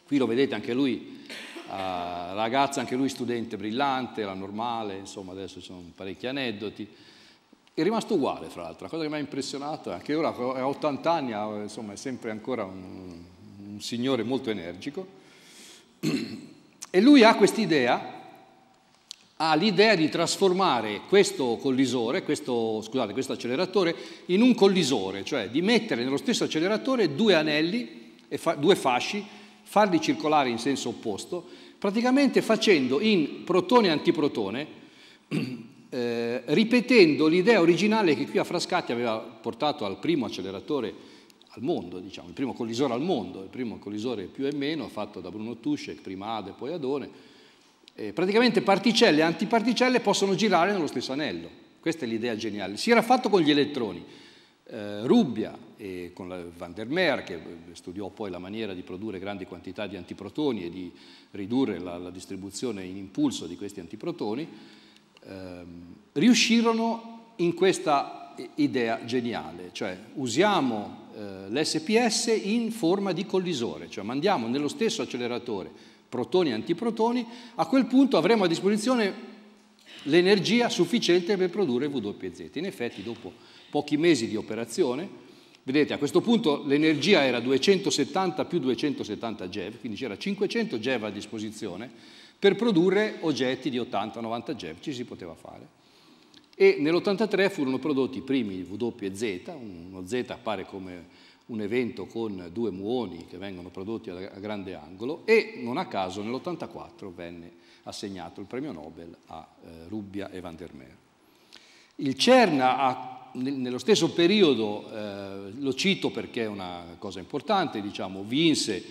Qui lo vedete anche lui, eh, ragazza, anche lui studente brillante, la normale, insomma adesso ci sono parecchi aneddoti. È rimasto uguale, fra l'altro, la cosa che mi ha impressionato è che ora a 80 anni, insomma, è sempre ancora un, un signore molto energico. E lui ha quest'idea ha l'idea di trasformare questo collisore, questo, scusate, questo acceleratore, in un collisore, cioè di mettere nello stesso acceleratore due anelli, e fa, due fasci, farli circolare in senso opposto, praticamente facendo in protone e antiprotone, eh, ripetendo l'idea originale che qui a Frascati aveva portato al primo acceleratore al mondo, diciamo, il primo collisore al mondo, il primo collisore più e meno fatto da Bruno Tusce, prima Ade poi Adone, eh, praticamente particelle e antiparticelle possono girare nello stesso anello. Questa è l'idea geniale. Si era fatto con gli elettroni. Eh, Rubbia e con la Van der Meer, che eh, studiò poi la maniera di produrre grandi quantità di antiprotoni e di ridurre la, la distribuzione in impulso di questi antiprotoni, ehm, riuscirono in questa eh, idea geniale, cioè usiamo eh, l'SPS in forma di collisore, cioè mandiamo nello stesso acceleratore protoni e antiprotoni, a quel punto avremo a disposizione l'energia sufficiente per produrre WZ. In effetti, dopo pochi mesi di operazione, vedete, a questo punto l'energia era 270 più 270 GeV, quindi c'era 500 GeV a disposizione, per produrre oggetti di 80-90 GeV, ci si poteva fare. E nell'83 furono prodotti i primi WZ, uno Z appare come un evento con due muoni che vengono prodotti a grande angolo e non a caso nell'84 venne assegnato il premio Nobel a eh, Rubbia e van der Meer. Il CERN ha, nello stesso periodo, eh, lo cito perché è una cosa importante, diciamo, vinse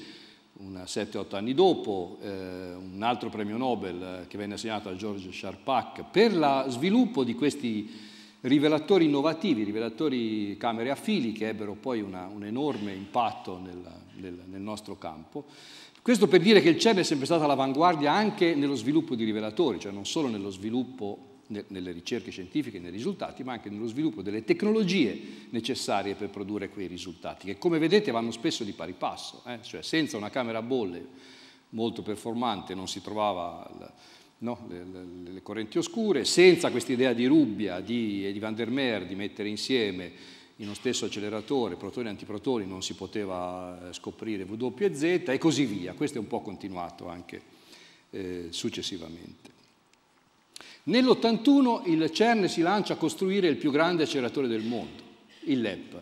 7-8 anni dopo eh, un altro premio Nobel eh, che venne assegnato a George Sharpak per lo sviluppo di questi rivelatori innovativi, rivelatori camere a fili che ebbero poi una, un enorme impatto nel, nel, nel, nostro campo. Questo per dire che il CERN è sempre stato all'avanguardia anche nello sviluppo di rivelatori, cioè non solo nello sviluppo nelle ricerche scientifiche, nei risultati, ma anche nello sviluppo delle tecnologie necessarie per produrre quei risultati, che come vedete vanno spesso di pari passo, eh? cioè senza una camera a bolle molto performante non si trovava no? le, le, le, correnti oscure, senza questa idea di Rubbia e di, di Van der Meer di mettere insieme in uno stesso acceleratore protoni e antiprotoni non si poteva eh, scoprire W e Z e così via. Questo è un po' continuato anche eh, successivamente. Nell'81 il CERN si lancia a costruire il più grande acceleratore del mondo, il LEP,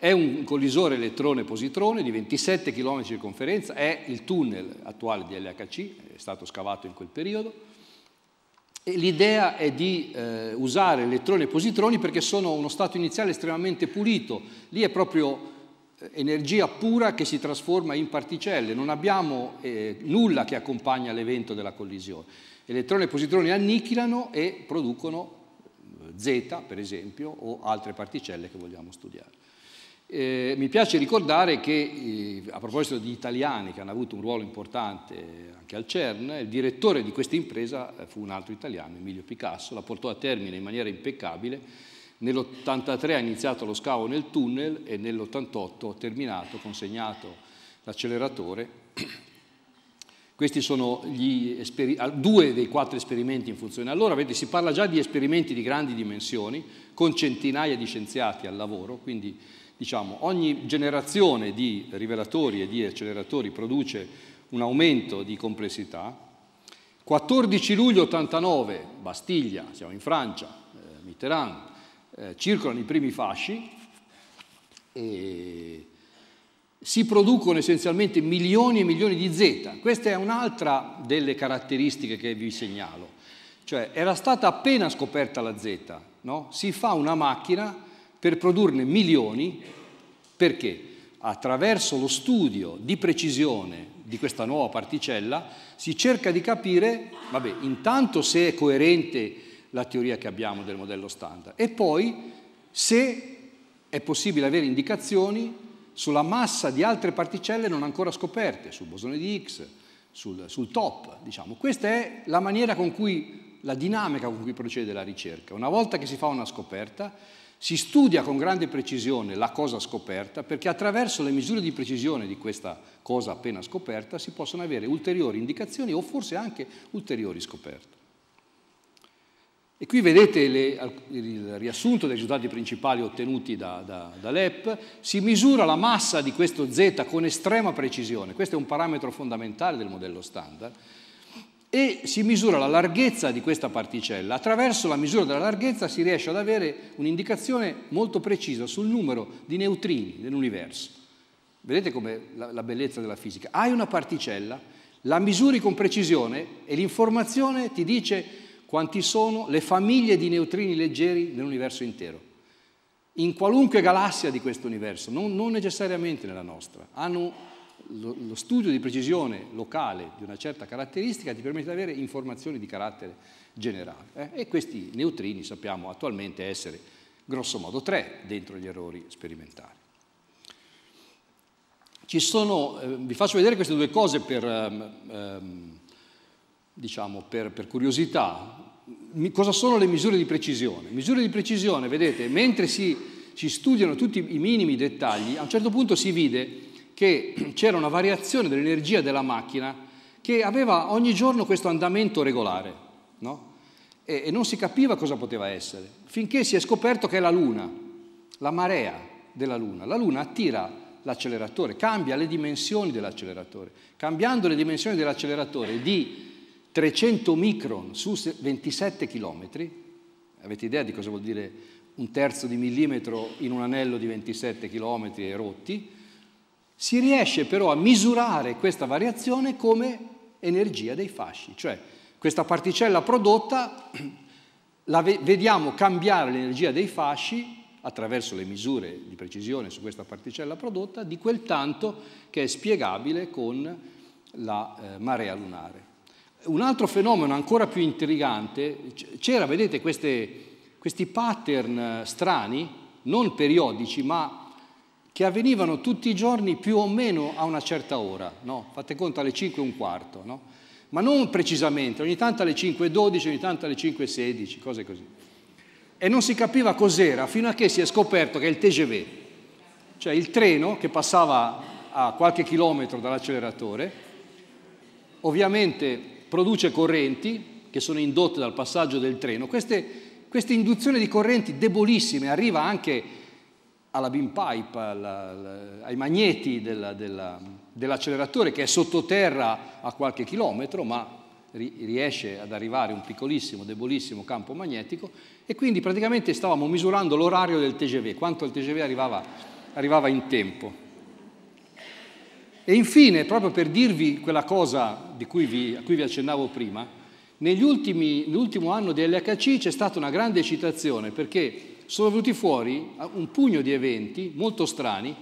è un collisore elettrone-positrone di 27 km di circonferenza, è il tunnel attuale di LHC, è stato scavato in quel periodo. L'idea è di eh, usare elettroni e positroni perché sono uno stato iniziale estremamente pulito, lì è proprio eh, energia pura che si trasforma in particelle, non abbiamo eh, nulla che accompagna l'evento della collisione. Elettroni e positroni annichilano e producono eh, Z, per esempio, o altre particelle che vogliamo studiare. Eh, mi piace ricordare che, eh, a proposito di italiani che hanno avuto un ruolo importante anche al CERN, il direttore di questa impresa eh, fu un altro italiano, Emilio Picasso, la portò a termine in maniera impeccabile. Nell'83 ha iniziato lo scavo nel tunnel e nell'88 ha terminato, consegnato l'acceleratore. Questi sono due dei quattro esperimenti in funzione. Allora, vedete, si parla già di esperimenti di grandi dimensioni, con centinaia di scienziati al lavoro, quindi diciamo, ogni generazione di rivelatori e di acceleratori produce un aumento di complessità. 14 luglio 89, Bastiglia, siamo in Francia, eh, Mitterrand, eh, circolano i primi fasci e si producono essenzialmente milioni e milioni di Z. Questa è un'altra delle caratteristiche che vi segnalo. Cioè, era stata appena scoperta la Z, no? si fa una macchina per produrne milioni, perché attraverso lo studio di precisione di questa nuova particella si cerca di capire, vabbè, intanto se è coerente la teoria che abbiamo del modello standard e poi se è possibile avere indicazioni sulla massa di altre particelle non ancora scoperte, sul bosone di Higgs, sul, sul top, diciamo. Questa è la maniera con cui, la dinamica con cui procede la ricerca. Una volta che si fa una scoperta, si studia con grande precisione la cosa scoperta perché attraverso le misure di precisione di questa cosa appena scoperta si possono avere ulteriori indicazioni o forse anche ulteriori scoperte. E qui vedete le, il riassunto dei risultati principali ottenuti da, da, da LEP. Si misura la massa di questo Z con estrema precisione, questo è un parametro fondamentale del modello standard, e si misura la larghezza di questa particella. Attraverso la misura della larghezza si riesce ad avere un'indicazione molto precisa sul numero di neutrini nell'universo. Vedete come la, la bellezza della fisica. Hai una particella, la misuri con precisione e l'informazione ti dice quanti sono le famiglie di neutrini leggeri nell'universo intero. In qualunque galassia di questo universo, non necessariamente nella nostra, hanno lo, lo studio di precisione locale di una certa caratteristica ti permette di avere informazioni di carattere generale. Eh? E questi neutrini sappiamo attualmente essere grosso modo tre dentro gli errori sperimentali. Sono, eh, vi faccio vedere queste due cose per, ehm, ehm, diciamo, per, per curiosità. Mi, cosa sono le misure di precisione? Misure di precisione, vedete, mentre si, si studiano tutti i minimi dettagli, a un certo punto si vede che c'era una variazione dell'energia della macchina che aveva ogni giorno questo andamento regolare, no? e, e non si capiva cosa poteva essere, finché si è scoperto che è la Luna, la marea della Luna. La Luna attira l'acceleratore, cambia le dimensioni dell'acceleratore. Cambiando le dimensioni dell'acceleratore di 300 micron su 27 km, avete idea di cosa vuol dire un terzo di millimetro in un anello di 27 km e rotti, si riesce però a misurare questa variazione come energia dei fasci, cioè questa particella prodotta la vediamo cambiare l'energia dei fasci attraverso le misure di precisione su questa particella prodotta di quel tanto che è spiegabile con la eh, marea lunare. Un altro fenomeno ancora più intrigante, c'era, vedete, queste, questi pattern eh, strani, non periodici, ma che avvenivano tutti i giorni più o meno a una certa ora, no? fate conto alle 5 e un quarto, no? ma non precisamente, ogni tanto alle 5 e 5.12, ogni tanto alle 5 e 5.16, cose così. E non si capiva cos'era fino a che si è scoperto che è il TGV, cioè il treno che passava a qualche chilometro dall'acceleratore, ovviamente produce correnti che sono indotte dal passaggio del treno. Queste, queste induzioni di correnti debolissime arriva anche alla beam pipe, alla, alla, ai magneti dell'acceleratore che è sottoterra a qualche chilometro, ma riesce ad arrivare un piccolissimo, debolissimo campo magnetico e quindi praticamente stavamo misurando l'orario del TGV, quanto il TGV arrivava, arrivava in tempo. E infine, proprio per dirvi quella cosa cui vi, a cui vi accennavo prima, negli ultimi, nell'ultimo anno di LHC c'è stata una grande eccitazione perché sono venuti fuori eh, un pugno di eventi molto strani,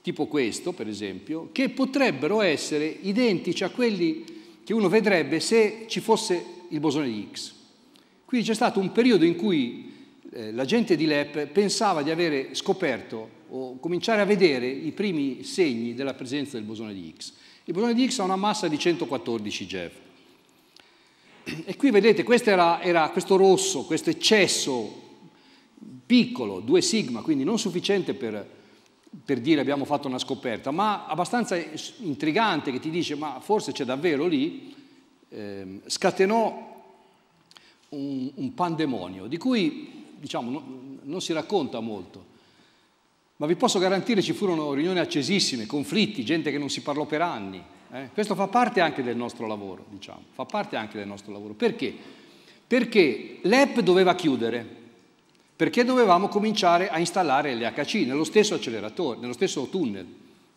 tipo questo per esempio, che potrebbero essere identici a quelli che uno vedrebbe se ci fosse il bosone di X. Quindi c'è stato un periodo in cui eh, la gente di LEP pensava di avere scoperto o cominciare a vedere i primi segni della presenza del bosone di X. Il bosone di X ha una massa di 114 GeV. E qui vedete, questo, era, era questo rosso, questo eccesso piccolo, 2 sigma, quindi non sufficiente per, per dire abbiamo fatto una scoperta, ma abbastanza intrigante che ti dice ma forse c'è davvero lì, eh, scatenò un, un, pandemonio di cui diciamo, non, non si racconta molto. Ma vi posso garantire ci furono riunioni accesissime, conflitti, gente che non si parlò per anni. Eh? Questo fa parte anche del nostro lavoro, diciamo, fa parte anche del nostro lavoro. Perché? Perché l'EP doveva chiudere, perché dovevamo cominciare a installare l'HC nello stesso acceleratore, nello stesso tunnel.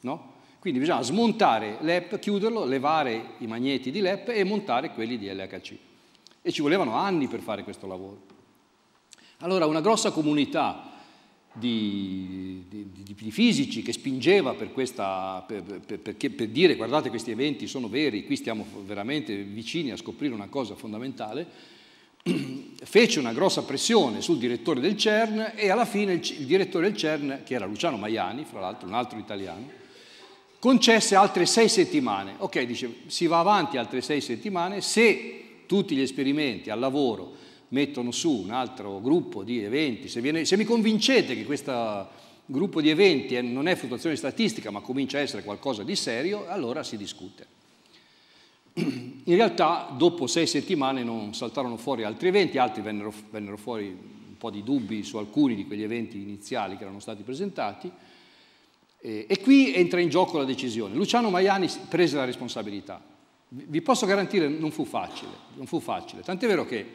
No? Quindi bisogna smontare l'app, chiuderlo, levare i magneti di l'app e montare quelli di LHC. E ci volevano anni per fare questo lavoro. Allora una grossa comunità di, di, di, di fisici che spingeva per, questa, per, per, per dire guardate questi eventi sono veri, qui stiamo veramente vicini a scoprire una cosa fondamentale, fece una grossa pressione sul direttore del CERN e alla fine il, direttore del CERN, che era Luciano Maiani, fra l'altro un altro italiano, concesse altre sei settimane. Ok, dice, si va avanti altre sei settimane se tutti gli esperimenti al lavoro mettono su un altro gruppo di eventi, se, viene, se mi convincete che questo gruppo di eventi non è fluttuazione statistica ma comincia a essere qualcosa di serio, allora si discute. In realtà dopo sei settimane non saltarono fuori altri eventi, altri vennero, vennero fuori un po' di dubbi su alcuni di quegli eventi iniziali che erano stati presentati e, e qui entra in gioco la decisione. Luciano Maiani prese la responsabilità. Vi posso garantire non fu facile, non fu facile, tant'è vero che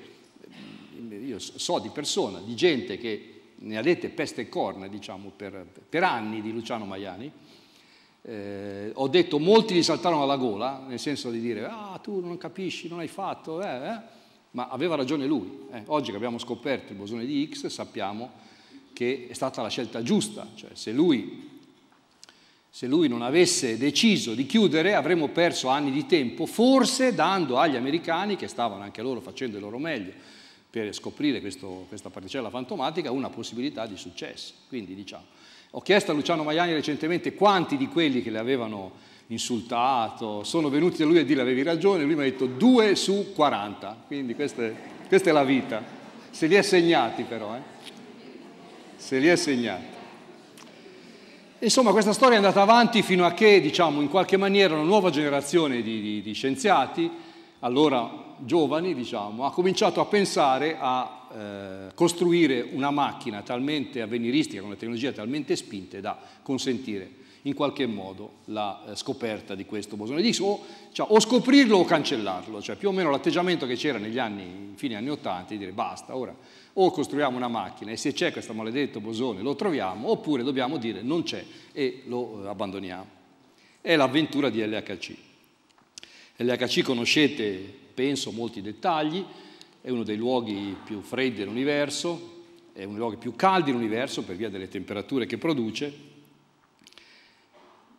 eh, io so di persona, di gente che ne ha dette peste e corna, diciamo, per, per anni di Luciano Maiani, eh, ho detto, molti gli saltarono alla gola, nel senso di dire, ah tu non capisci, non hai fatto, eh, eh. ma aveva ragione lui. Eh. Oggi che abbiamo scoperto il bosone di X sappiamo che è stata la scelta giusta, cioè se lui, se lui non avesse deciso di chiudere avremmo perso anni di tempo, forse dando agli americani, che stavano anche loro facendo il loro meglio per scoprire questo, questa particella fantomatica, una possibilità di successo. Quindi diciamo, ho chiesto a Luciano Maiani recentemente quanti di quelli che le avevano insultato sono venuti da lui a dire avevi ragione, lui mi ha detto 2 su 40, quindi questa è, questa è la vita. Se li è segnati però, eh? se li è segnati. Insomma, questa storia è andata avanti fino a che, diciamo, in qualche maniera una nuova generazione di, di, di scienziati, allora giovani, diciamo, ha cominciato a pensare a eh, costruire una macchina talmente avveniristica, con una tecnologia talmente spinta da consentire in qualche modo la eh, scoperta di questo bosone di Higgs o, cioè, o, scoprirlo o cancellarlo, cioè più o meno l'atteggiamento che c'era negli anni, fine anni 80 di dire basta, ora o costruiamo una macchina e se c'è questo maledetto bosone lo troviamo oppure dobbiamo dire non c'è e lo eh, abbandoniamo. È l'avventura di LHC. LHC conoscete, penso, molti dettagli, è uno dei luoghi più freddi dell'universo, è uno dei luoghi più caldi dell'universo per via delle temperature che produce.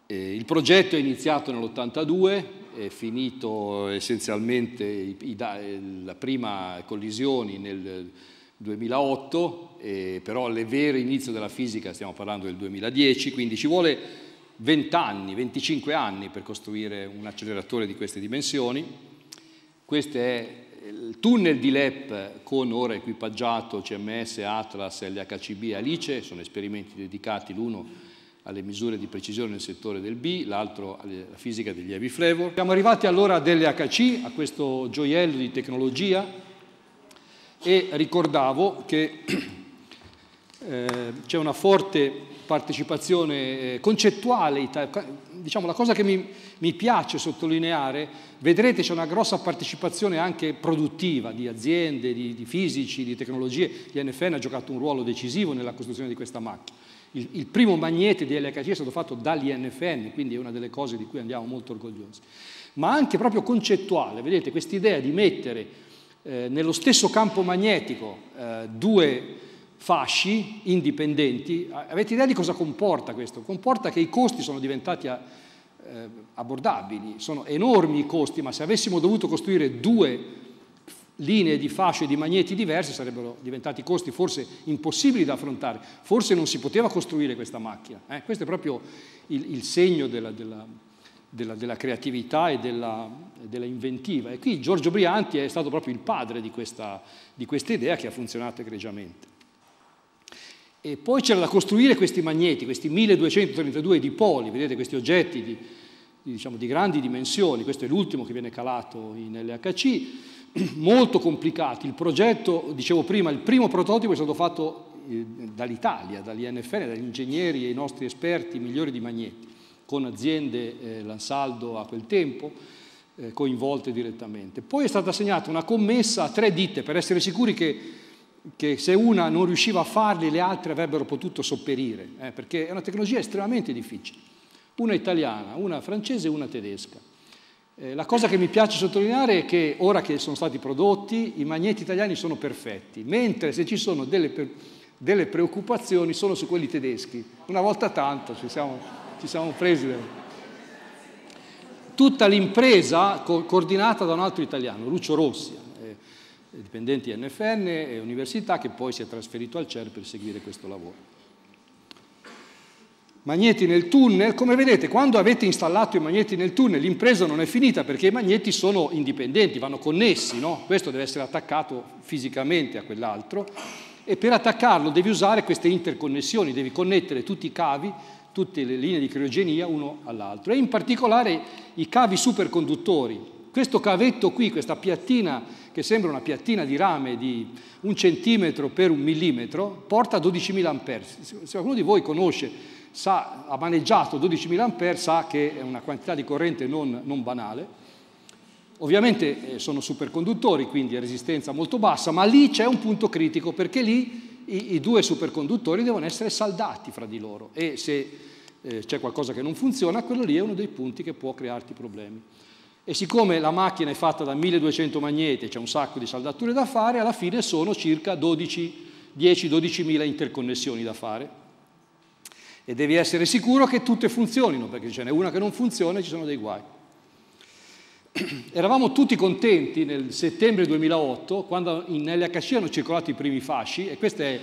Eh, il progetto è iniziato nell'82, è finito essenzialmente i, i, la prima collisione nel 2008, eh, però al vero inizio della fisica stiamo parlando del 2010, quindi ci vuole 20 anni, 25 anni per costruire un acceleratore di queste dimensioni. Questa è il tunnel di LEP con ora equipaggiato CMS, Atlas, LHCB e Alice sono esperimenti dedicati l'uno alle misure di precisione nel settore del B, l'altro alla fisica degli heavy flavor. Siamo arrivati allora all'LHC, a questo gioiello di tecnologia e ricordavo che eh, c'è una forte partecipazione eh, concettuale, diciamo la cosa che mi, mi piace sottolineare, vedrete c'è una grossa partecipazione anche produttiva di aziende, di, di fisici, di tecnologie, l'INFN ha giocato un ruolo decisivo nella costruzione di questa macchina. Il, il primo magnete di LHC è stato fatto dall'INFN, quindi è una delle cose di cui andiamo molto orgogliosi, ma anche proprio concettuale, vedete questa idea di mettere eh, nello stesso campo magnetico eh, due fasci indipendenti, avete idea di cosa comporta questo? Comporta che i costi sono diventati eh, abbordabili, sono enormi i costi, ma se avessimo dovuto costruire due linee di fascio e di magneti diversi sarebbero diventati costi forse impossibili da affrontare, forse non si poteva costruire questa macchina. Eh? Questo è proprio il, il segno della, della, della, della, creatività e della, inventiva. E qui Giorgio Brianti è stato proprio il padre di questa, di questa idea che ha funzionato egregiamente. E poi c'era da costruire questi magneti, questi 1232 dipoli, vedete questi oggetti di, diciamo, di grandi dimensioni, questo è l'ultimo che viene calato in LHC, molto complicati. Il progetto, dicevo prima, il primo prototipo è stato fatto eh, dall'Italia, dall'INFN, dagli ingegneri e i nostri esperti migliori di magneti, con aziende, eh, Lansaldo a quel tempo, eh, coinvolte direttamente. Poi è stata assegnata una commessa a tre ditte per essere sicuri che che se una non riusciva a farli le altre avrebbero potuto sopperire, eh, perché è una tecnologia estremamente difficile. Una italiana, una francese e una tedesca. Eh, la cosa che mi piace sottolineare è che ora che sono stati prodotti i magneti italiani sono perfetti, mentre se ci sono delle, delle preoccupazioni sono su quelli tedeschi. Una volta tanto ci siamo, ci siamo presi. Le... Tutta l'impresa co coordinata da un altro italiano, Lucio Rossi eh, dipendenti NFN e università che poi si è trasferito al CER per seguire questo lavoro. Magneti nel tunnel, come vedete quando avete installato i magneti nel tunnel l'impresa non è finita perché i magneti sono indipendenti, vanno connessi, no? questo deve essere attaccato fisicamente a quell'altro e per attaccarlo devi usare queste interconnessioni, devi connettere tutti i cavi tutte le linee di criogenia uno all'altro e in particolare i cavi superconduttori. Questo cavetto qui, questa piattina che sembra una piattina di rame di un centimetro per un millimetro, porta 12.000 ampere. Se qualcuno di voi conosce, sa, ha maneggiato 12.000 ampere, sa che è una quantità di corrente non, non banale. Ovviamente eh, sono superconduttori, quindi a resistenza molto bassa, ma lì c'è un punto critico perché lì i, i, due superconduttori devono essere saldati fra di loro e se eh, c'è qualcosa che non funziona, quello lì è uno dei punti che può crearti problemi. E siccome la macchina è fatta da 1200 magneti, c'è un sacco di saldature da fare, alla fine sono circa 10-12 mila interconnessioni da fare. E devi essere sicuro che tutte funzionino, perché se ce n'è una che non funziona ci sono dei guai. Eravamo tutti contenti nel settembre 2008, quando in LHC hanno circolato i primi fasci, e questa è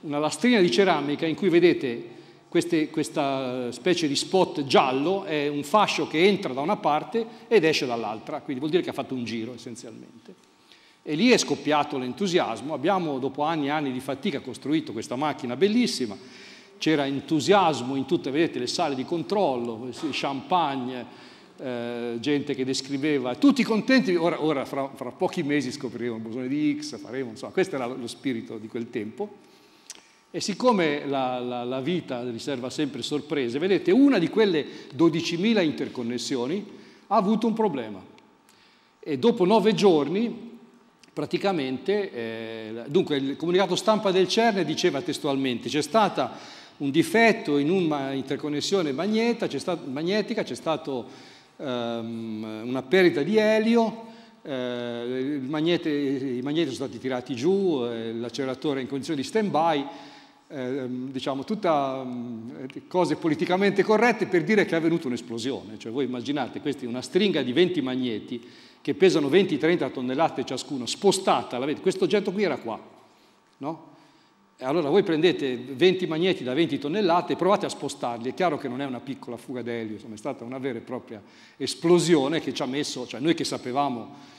una lastrina di ceramica in cui vedete queste, questa specie di spot giallo è un fascio che entra da una parte ed esce dall'altra, quindi vuol dire che ha fatto un giro essenzialmente. E lì è scoppiato l'entusiasmo, abbiamo dopo anni e anni di fatica costruito questa macchina bellissima, c'era entusiasmo in tutte vedete, le sale di controllo, champagne, eh, gente che descriveva, tutti contenti, ora, ora fra, fra, pochi mesi scopriremo il bosone di X, faremo, insomma, questo era lo spirito di quel tempo. E siccome la, la, la vita riserva sempre sorprese, vedete, una di quelle 12.000 interconnessioni ha avuto un problema. E dopo nove giorni praticamente, eh, dunque il comunicato stampa del CERN diceva testualmente c'è stato un difetto in una interconnessione magneta, c'è stato, magnetica, c'è stata ehm, una perdita di elio, eh, magnete, i magneti sono stati tirati giù, eh, l'acceleratore è in condizione di stand-by, eh, diciamo, tutte mm, cose politicamente corrette per dire che è avvenuta un'esplosione. Cioè voi immaginate questa una stringa di 20 magneti che pesano 20-30 tonnellate ciascuno, spostata, questo oggetto qui era qua, no? Allora voi prendete 20 magneti da 20 tonnellate e provate a spostarli. È chiaro che non è una piccola fuga d'elio, insomma è stata una vera e propria esplosione che ci ha messo, cioè noi che sapevamo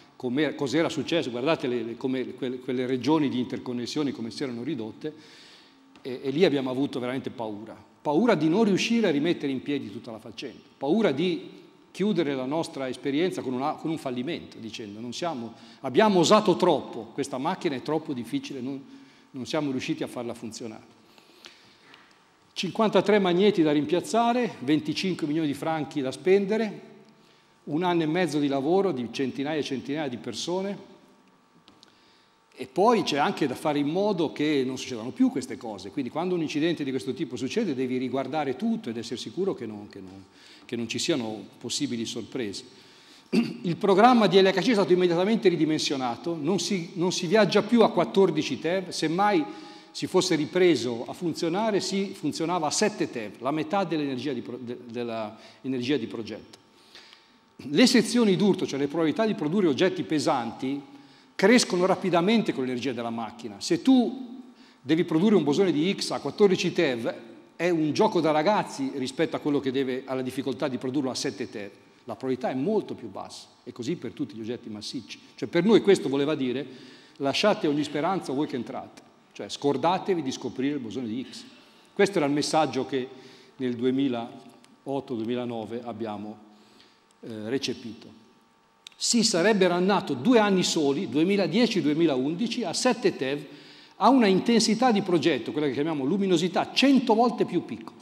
cos'era successo, guardate le, le, come, quelle, quelle regioni di interconnessione come si erano ridotte, e, e lì abbiamo avuto veramente paura, paura di non riuscire a rimettere in piedi tutta la faccenda, paura di chiudere la nostra esperienza con, una, con un fallimento, dicendo non siamo, abbiamo osato troppo, questa macchina è troppo difficile, non, non siamo riusciti a farla funzionare. 53 magneti da rimpiazzare, 25 milioni di franchi da spendere, un anno e mezzo di lavoro di centinaia e centinaia di persone, e poi c'è anche da fare in modo che non succedano più queste cose, quindi quando un incidente di questo tipo succede devi riguardare tutto ed essere sicuro che non, che non, che non ci siano possibili sorprese. Il programma di LHC è stato immediatamente ridimensionato, non si, non si viaggia più a 14 TeV, semmai si fosse ripreso a funzionare si funzionava a 7 TeV, la metà dell'energia di, de, di progetto. Le sezioni d'urto, cioè le probabilità di produrre oggetti pesanti, crescono rapidamente con l'energia della macchina. Se tu devi produrre un bosone di X a 14 TeV, è un gioco da ragazzi rispetto a quello che deve, alla difficoltà di produrlo a 7 TeV. La probabilità è molto più bassa, e così per tutti gli oggetti massicci. Cioè per noi questo voleva dire lasciate ogni speranza voi che entrate, cioè scordatevi di scoprire il bosone di X. Questo era il messaggio che nel 2008-2009 abbiamo eh, recepito si sarebbe andato due anni soli, 2010-2011, a 7 TeV, a una intensità di progetto, quella che chiamiamo luminosità, 100 volte più piccola.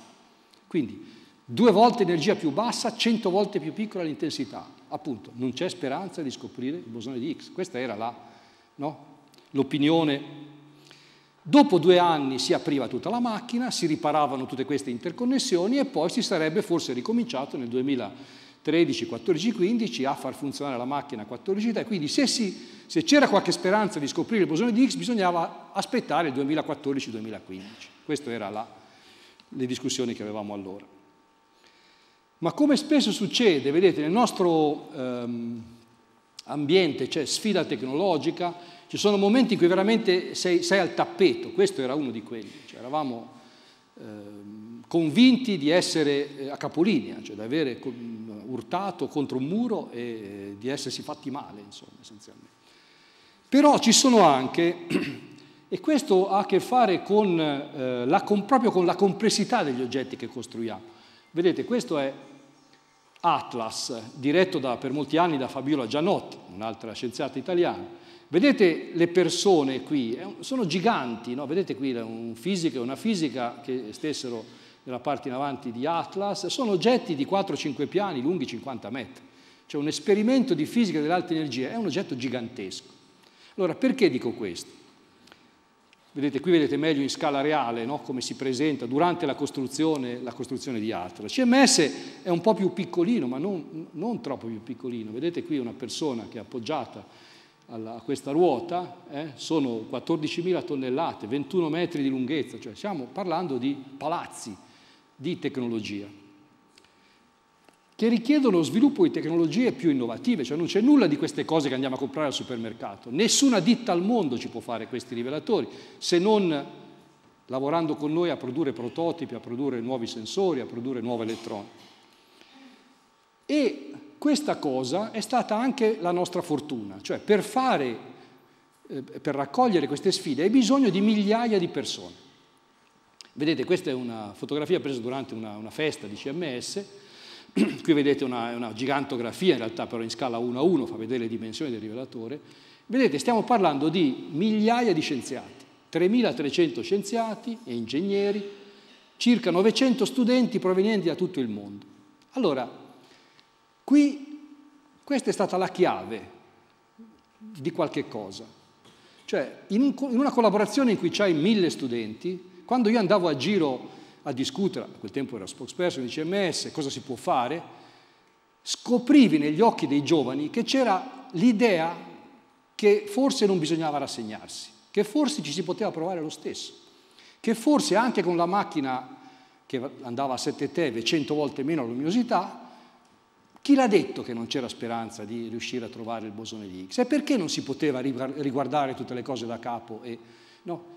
Quindi due volte energia più bassa, 100 volte più piccola l'intensità. Appunto, non c'è speranza di scoprire il bosone di X. Questa era l'opinione. No? Dopo due anni si apriva tutta la macchina, si riparavano tutte queste interconnessioni e poi si sarebbe forse ricominciato nel 2000. 13, 14, 15 a far funzionare la macchina a 14 e quindi se, c'era qualche speranza di scoprire il bosone di X bisognava aspettare il 2014-2015. Queste erano le discussioni che avevamo allora. Ma come spesso succede, vedete, nel nostro ehm, ambiente c'è sfida tecnologica, ci sono momenti in cui veramente sei, sei al tappeto, questo era uno di quelli, cioè eravamo... Ehm, convinti di essere eh, a capolinea, cioè di avere eh, urtato contro un muro e eh, di essersi fatti male, insomma, essenzialmente. Però ci sono anche, e questo ha a che fare con, eh, la, con, proprio con la complessità degli oggetti che costruiamo. Vedete, questo è Atlas, diretto da, per molti anni da Fabiola Gianotti, un'altra scienziata italiana. Vedete le persone qui, sono giganti, no? vedete qui un fisico e una fisica che stessero nella parte in avanti di Atlas, sono oggetti di 4-5 piani lunghi 50 metri. Cioè un esperimento di fisica dell'alta energia è un oggetto gigantesco. Allora, perché dico questo? Vedete, qui vedete meglio in scala reale no? come si presenta durante la costruzione, la costruzione di Atlas. CMS è un po' più piccolino, ma non, non troppo più piccolino. Vedete qui una persona che è appoggiata alla, a questa ruota, eh? sono 14.000 tonnellate, 21 metri di lunghezza, cioè stiamo parlando di palazzi, di tecnologia, che richiedono sviluppo di tecnologie più innovative, cioè non c'è nulla di queste cose che andiamo a comprare al supermercato, nessuna ditta al mondo ci può fare questi rivelatori, se non lavorando con noi a produrre prototipi, a produrre nuovi sensori, a produrre nuove elettronica. E questa cosa è stata anche la nostra fortuna, cioè per fare, eh, per raccogliere queste sfide hai bisogno di migliaia di persone. Vedete, questa è una fotografia presa durante una, una festa di CMS, qui vedete una, una, gigantografia in realtà però in scala 1 a 1, fa vedere le dimensioni del rivelatore. Vedete, stiamo parlando di migliaia di scienziati, 3.300 scienziati e ingegneri, circa 900 studenti provenienti da tutto il mondo. Allora, qui questa è stata la chiave di qualche cosa. Cioè, in, in una collaborazione in cui c'hai mille studenti, quando io andavo a giro a discutere, a quel tempo era spokesperson di CMS, cosa si può fare, scoprivi negli occhi dei giovani che c'era l'idea che forse non bisognava rassegnarsi, che forse ci si poteva provare lo stesso, che forse anche con la macchina che andava a 7 teve 100 volte meno la luminosità, chi l'ha detto che non c'era speranza di riuscire a trovare il bosone di Higgs? E perché non si poteva riguardare tutte le cose da capo? E... No.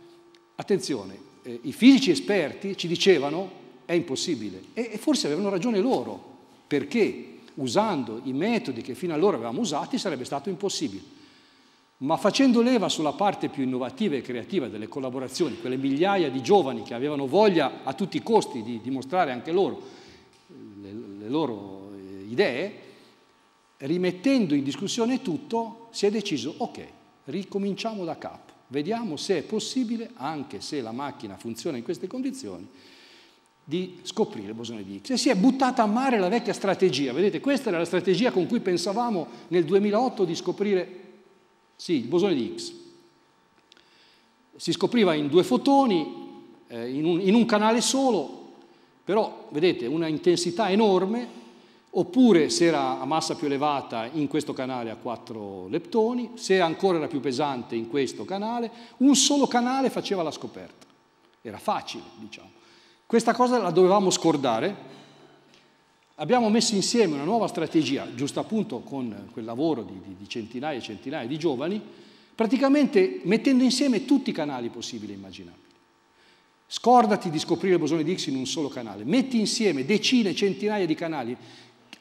Attenzione, eh, i fisici esperti ci dicevano è impossibile e, e forse avevano ragione loro, perché usando i metodi che fino allora avevamo usati sarebbe stato impossibile. Ma facendo leva sulla parte più innovativa e creativa delle collaborazioni, quelle migliaia di giovani che avevano voglia a tutti i costi di dimostrare anche loro eh, le, le loro eh, idee, rimettendo in discussione tutto, si è deciso, ok, ricominciamo da capo. Vediamo se è possibile, anche se la macchina funziona in queste condizioni, di scoprire il bosone di Higgs. E si è buttata a mare la vecchia strategia. Vedete, questa era la strategia con cui pensavamo nel 2008 di scoprire sì, il bosone di Higgs. Si scopriva in due fotoni, eh, in, un, in un canale solo, però vedete una intensità enorme oppure se era a massa più elevata in questo canale a 4 leptoni, se ancora era più pesante in questo canale, un solo canale faceva la scoperta. Era facile, diciamo. Questa cosa la dovevamo scordare. Abbiamo messo insieme una nuova strategia, giusto appunto con quel lavoro di, di, di centinaia e centinaia di giovani, praticamente mettendo insieme tutti i canali possibili e immaginabili. Scordati di scoprire il bosone di X in un solo canale, metti insieme decine, centinaia di canali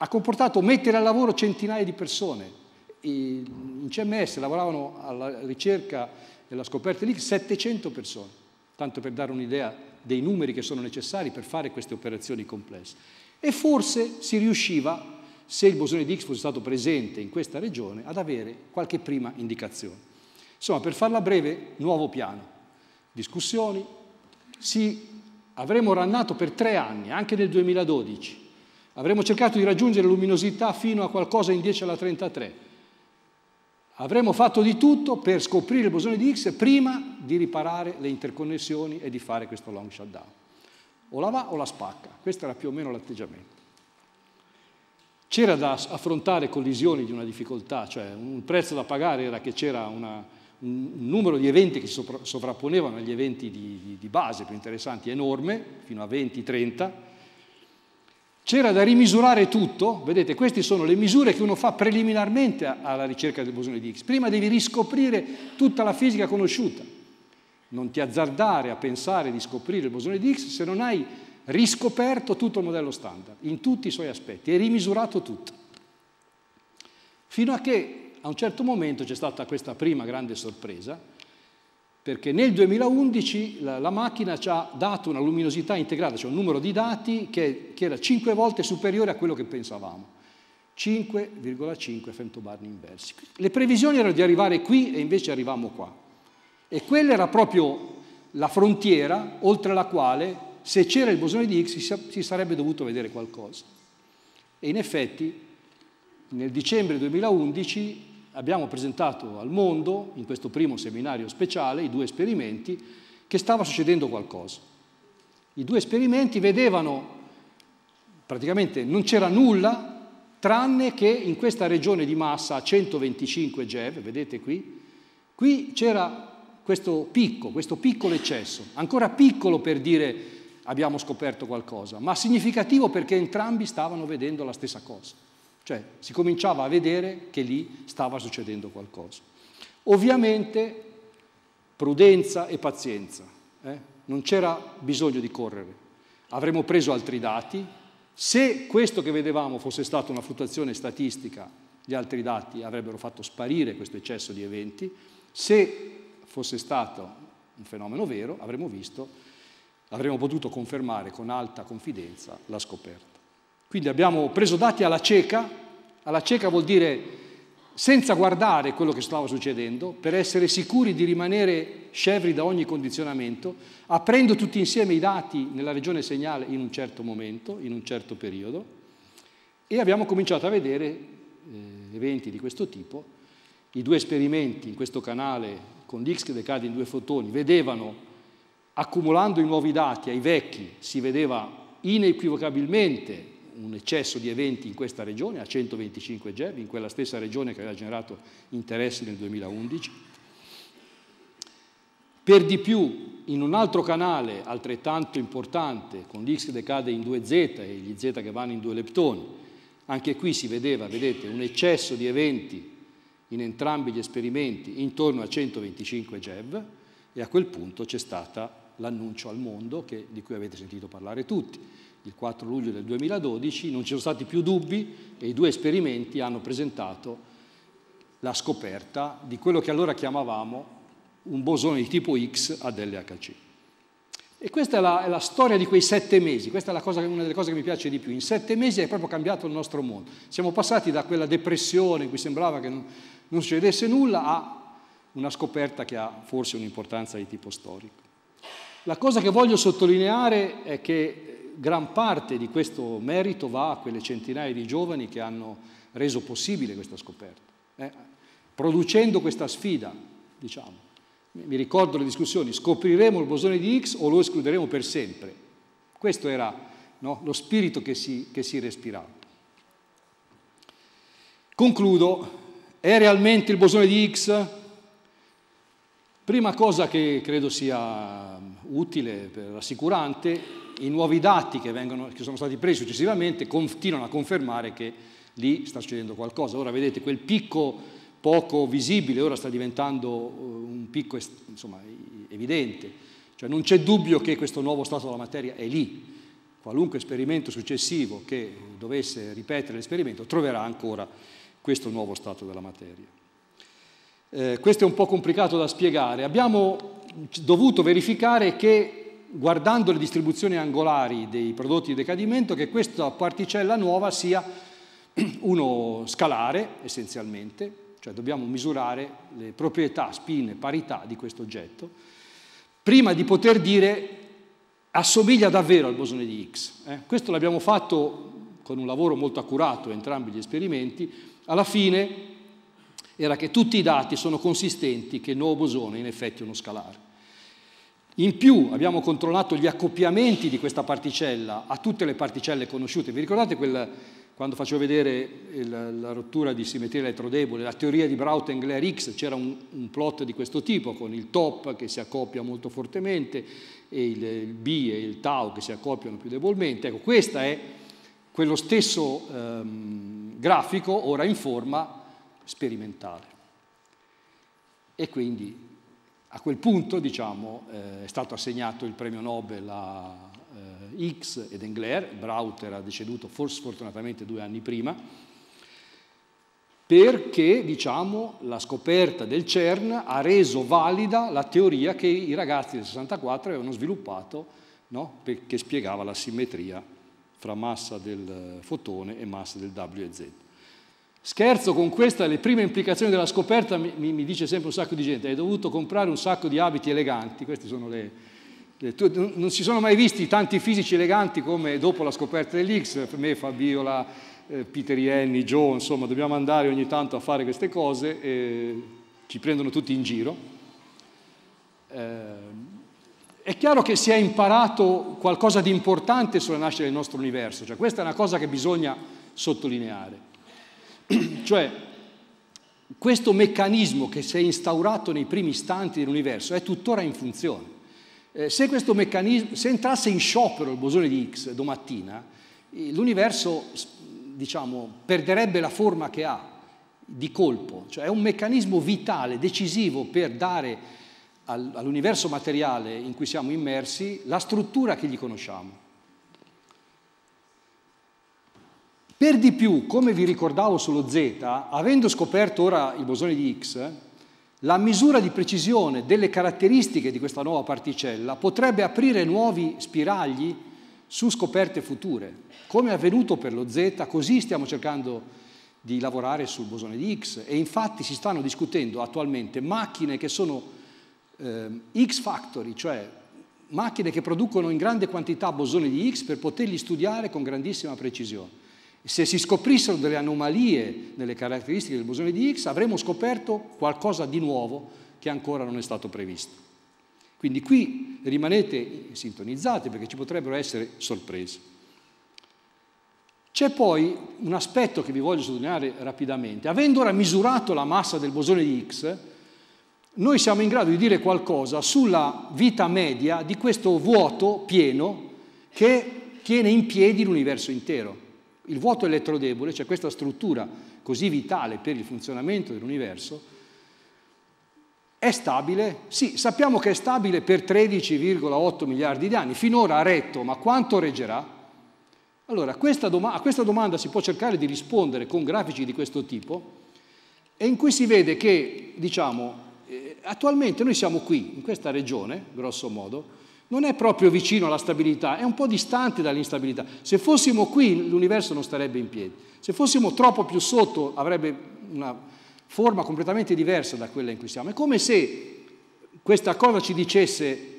ha comportato mettere al lavoro centinaia di persone. In CMS lavoravano alla ricerca e alla scoperta di 700 persone, tanto per dare un'idea dei numeri che sono necessari per fare queste operazioni complesse. E forse si riusciva, se il bosone di X fosse stato presente in questa regione, ad avere qualche prima indicazione. Insomma, per farla breve, nuovo piano. Discussioni, si, avremo rannato per tre anni, anche nel 2012, Avremmo cercato di raggiungere luminosità fino a qualcosa in 10 alla 33. Avremmo fatto di tutto per scoprire il bosone di X prima di riparare le interconnessioni e di fare questo long shutdown. O la va o la spacca. Questo era più o meno l'atteggiamento. C'era da affrontare collisioni di una difficoltà, cioè un prezzo da pagare era che c'era un numero di eventi che si sovrapponevano agli eventi di, di, di base più interessanti, enorme, fino a 20-30, c'era da rimisurare tutto, vedete, queste sono le misure che uno fa preliminarmente alla ricerca del bosone di X. Prima devi riscoprire tutta la fisica conosciuta. Non ti azzardare a pensare di scoprire il bosone di X se non hai riscoperto tutto il modello standard, in tutti i suoi aspetti, e rimisurato tutto. Fino a che a un certo momento c'è stata questa prima grande sorpresa, perché nel 2011 la, la, macchina ci ha dato una luminosità integrata, cioè un numero di dati che, che era 5 volte superiore a quello che pensavamo. 5,5 femtobarni inversi. Le previsioni erano di arrivare qui e invece arriviamo qua. E quella era proprio la frontiera oltre la quale, se c'era il bosone di Higgs, si, si sarebbe dovuto vedere qualcosa. E in effetti, nel dicembre 2011, abbiamo presentato al mondo, in questo primo seminario speciale, i due esperimenti, che stava succedendo qualcosa. I due esperimenti vedevano, praticamente non c'era nulla, tranne che in questa regione di massa a 125 GeV, vedete qui, qui c'era questo picco, questo piccolo eccesso, ancora piccolo per dire abbiamo scoperto qualcosa, ma significativo perché entrambi stavano vedendo la stessa cosa. Cioè si cominciava a vedere che lì stava succedendo qualcosa. Ovviamente prudenza e pazienza, eh? non c'era bisogno di correre. Avremmo preso altri dati, se questo che vedevamo fosse stata una fluttuazione statistica, gli altri dati avrebbero fatto sparire questo eccesso di eventi, se fosse stato un fenomeno vero avremmo visto, avremmo potuto confermare con alta confidenza la scoperta. Quindi abbiamo preso dati alla cieca, alla cieca vuol dire senza guardare quello che stava succedendo, per essere sicuri di rimanere scevri da ogni condizionamento, aprendo tutti insieme i dati nella regione segnale in un certo momento, in un certo periodo, e abbiamo cominciato a vedere eh, eventi di questo tipo. I due esperimenti in questo canale con l'X che decade in due fotoni vedevano, accumulando i nuovi dati ai vecchi, si vedeva inequivocabilmente un eccesso di eventi in questa regione, a 125 GEV, in quella stessa regione che aveva generato interessi nel 2011. Per di più, in un altro canale altrettanto importante, con l'X che decade in 2Z e gli Z che vanno in 2 leptoni, anche qui si vedeva, vedete, un eccesso di eventi in entrambi gli esperimenti intorno a 125 GeV e a quel punto c'è stato l'annuncio al mondo che, di cui avete sentito parlare tutti il 4 luglio del 2012, non ci sono stati più dubbi e i due esperimenti hanno presentato la scoperta di quello che allora chiamavamo un bosone di tipo X ad LHC. E questa è la, è la storia di quei sette mesi, questa è cosa, una delle cose che mi piace di più. In sette mesi è proprio cambiato il nostro mondo. Siamo passati da quella depressione in cui sembrava che non, non succedesse nulla a una scoperta che ha forse un'importanza di tipo storico. La cosa che voglio sottolineare è che gran parte di questo merito va a quelle centinaia di giovani che hanno reso possibile questa scoperta, eh? producendo questa sfida, diciamo. Mi ricordo le discussioni, scopriremo il bosone di X o lo escluderemo per sempre? Questo era no, lo spirito che si, che si respirava. Concludo, è realmente il bosone di X? Prima cosa che credo sia utile, rassicurante, i nuovi dati che, vengono, che sono stati presi successivamente continuano a confermare che lì sta succedendo qualcosa. Ora vedete quel picco poco visibile ora sta diventando eh, un picco insomma, evidente. Cioè non c'è dubbio che questo nuovo stato della materia è lì. Qualunque esperimento successivo che dovesse ripetere l'esperimento troverà ancora questo nuovo stato della materia. Eh, questo è un po' complicato da spiegare. Abbiamo dovuto verificare che guardando le distribuzioni angolari dei prodotti di decadimento, che questa particella nuova sia uno scalare essenzialmente, cioè dobbiamo misurare le proprietà, spin e parità di questo oggetto, prima di poter dire assomiglia davvero al bosone di Higgs. Eh? Questo l'abbiamo fatto con un lavoro molto accurato, entrambi gli esperimenti, alla fine era che tutti i dati sono consistenti che il nuovo bosone in effetti è uno scalare. In più abbiamo controllato gli accoppiamenti di questa particella a tutte le particelle conosciute. Vi ricordate quel, quando facevo vedere il, la rottura di simmetria elettrodebole, la teoria di Brautengler X, c'era un, un, plot di questo tipo con il top che si accoppia molto fortemente e il, il B e il tau che si accoppiano più debolmente. Ecco, questo è quello stesso ehm, grafico ora in forma sperimentale. E quindi a quel punto diciamo, eh, è stato assegnato il premio Nobel a eh, X ed Engler, Braut era deceduto forse fortunatamente due anni prima, perché diciamo, la scoperta del CERN ha reso valida la teoria che i ragazzi del 64 avevano sviluppato, no? che spiegava la simmetria fra massa del eh, fotone e massa del W e Z. Scherzo con questa, le prime implicazioni della scoperta mi, mi, dice sempre un sacco di gente, hai dovuto comprare un sacco di abiti eleganti, queste sono le, le tue, non si sono mai visti tanti fisici eleganti come dopo la scoperta dell'X, per me Fabiola, eh, Peter Jenny, Joe, insomma dobbiamo andare ogni tanto a fare queste cose, e ci prendono tutti in giro. Eh, è chiaro che si è imparato qualcosa di importante sulla nascita del nostro universo, cioè questa è una cosa che bisogna sottolineare. cioè, questo meccanismo che si è instaurato nei primi istanti dell'universo è tuttora in funzione. Eh, se questo meccanismo, se entrasse in sciopero il bosone di X domattina, eh, l'universo, diciamo, perderebbe la forma che ha di colpo. Cioè, è un meccanismo vitale, decisivo per dare all'universo materiale in cui siamo immersi la struttura che gli conosciamo. Per di più, come vi ricordavo sullo Z, avendo scoperto ora il bosone di X, la misura di precisione delle caratteristiche di questa nuova particella potrebbe aprire nuovi spiragli su scoperte future. Come è avvenuto per lo Z, così stiamo cercando di lavorare sul bosone di X e infatti si stanno discutendo attualmente macchine che sono eh, X factory, cioè macchine che producono in grande quantità bosoni di X per poterli studiare con grandissima precisione. Se si scoprissero delle anomalie nelle caratteristiche del bosone di Higgs, avremmo scoperto qualcosa di nuovo che ancora non è stato previsto. Quindi qui rimanete sintonizzati perché ci potrebbero essere sorprese. C'è poi un aspetto che vi voglio sottolineare rapidamente. Avendo ora misurato la massa del bosone di Higgs, noi siamo in grado di dire qualcosa sulla vita media di questo vuoto pieno che tiene in piedi l'universo intero. Il vuoto elettrodebole, cioè questa struttura così vitale per il funzionamento dell'universo, è stabile? Sì, sappiamo che è stabile per 13,8 miliardi di anni, finora ha retto, ma quanto reggerà? Allora, questa doma- a questa domanda si può cercare di rispondere con grafici di questo tipo, e in cui si vede che, diciamo, eh, attualmente noi siamo qui, in questa regione, grosso modo, non è proprio vicino alla stabilità, è un po' distante dall'instabilità. Se fossimo qui l'universo non starebbe in piedi, se fossimo troppo più sotto avrebbe una forma completamente diversa da quella in cui siamo. È come se questa cosa ci dicesse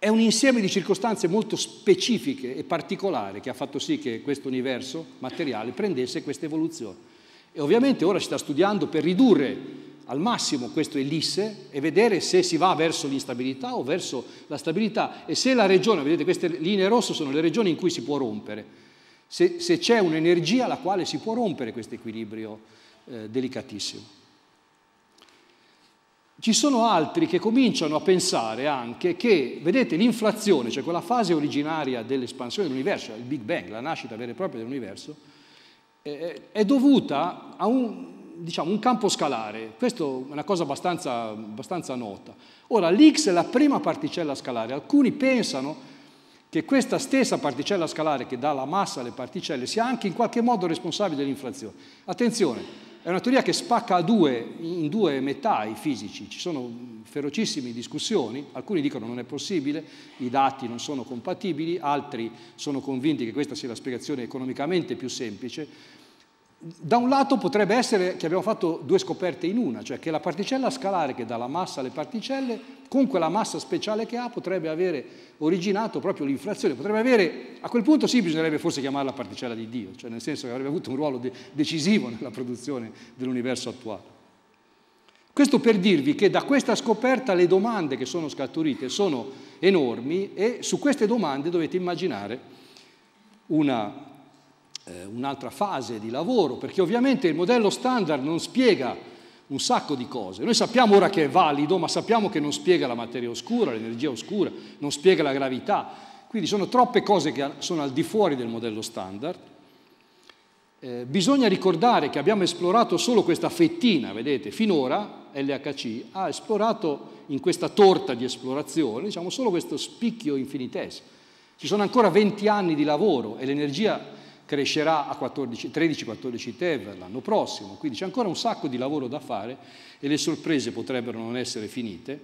è un insieme di circostanze molto specifiche e particolari che ha fatto sì che questo universo materiale prendesse questa evoluzione. E ovviamente ora si sta studiando per ridurre al massimo questo ellisse e vedere se si va verso l'instabilità o verso la stabilità e se la regione, vedete queste linee rosse sono le regioni in cui si può rompere, se, se c'è un'energia alla quale si può rompere questo equilibrio eh, delicatissimo. Ci sono altri che cominciano a pensare anche che, vedete, l'inflazione, cioè quella fase originaria dell'espansione dell'universo, il Big Bang, la nascita vera e propria dell'universo, eh, è dovuta a un, diciamo, un campo scalare, questa è una cosa abbastanza, abbastanza nota. Ora, l'X è la prima particella scalare, alcuni pensano che questa stessa particella scalare che dà la massa alle particelle sia anche in qualche modo responsabile dell'inflazione. Attenzione, è una teoria che spacca due, in due metà i fisici, ci sono ferocissime discussioni, alcuni dicono non è possibile, i dati non sono compatibili, altri sono convinti che questa sia la spiegazione economicamente più semplice, da un lato potrebbe essere che abbiamo fatto due scoperte in una, cioè che la particella scalare che dà la massa alle particelle, con quella massa speciale che ha, potrebbe avere originato proprio l'inflazione, potrebbe avere, a quel punto sì bisognerebbe forse chiamarla particella di Dio, cioè nel senso che avrebbe avuto un ruolo de decisivo nella produzione dell'universo attuale. Questo per dirvi che da questa scoperta le domande che sono scaturite sono enormi e su queste domande dovete immaginare una eh, un'altra fase di lavoro, perché ovviamente il modello standard non spiega un sacco di cose. Noi sappiamo ora che è valido, ma sappiamo che non spiega la materia oscura, l'energia oscura, non spiega la gravità. Quindi sono troppe cose che sono al di fuori del modello standard. Eh, bisogna ricordare che abbiamo esplorato solo questa fettina, vedete, finora LHC ha esplorato in questa torta di esplorazione, diciamo, solo questo spicchio infinitesimo. Ci sono ancora 20 anni di lavoro e l'energia crescerà a 13-14 TeV l'anno prossimo, quindi c'è ancora un sacco di lavoro da fare e le sorprese potrebbero non essere finite.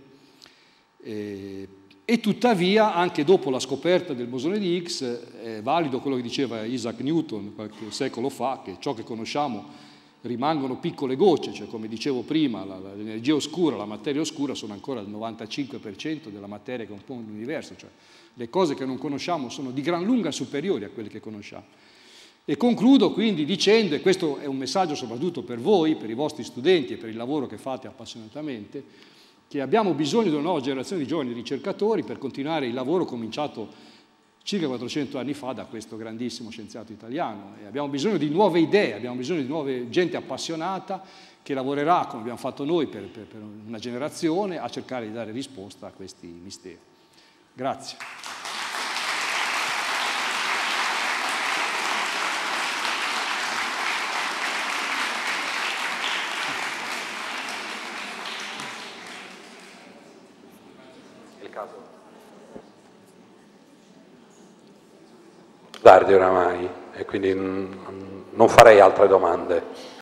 Eh, e tuttavia, anche dopo la scoperta del bosone di Higgs, è valido quello che diceva Isaac Newton qualche secolo fa, che ciò che conosciamo rimangono piccole gocce, cioè come dicevo prima, l'energia oscura, la materia oscura sono ancora il 95% della materia che compone l'universo, cioè le cose che non conosciamo sono di gran lunga superiori a quelle che conosciamo. E concludo quindi dicendo, e questo è un messaggio soprattutto per voi, per i vostri studenti e per il lavoro che fate appassionatamente, che abbiamo bisogno di una nuova generazione di giovani ricercatori per continuare il lavoro cominciato circa 400 anni fa da questo grandissimo scienziato italiano. E abbiamo bisogno di nuove idee, abbiamo bisogno di nuove gente appassionata che lavorerà, come abbiamo fatto noi per, per, per una generazione, a cercare di dare risposta a questi misteri. Grazie. tardi oramai e quindi mm, non farei altre domande.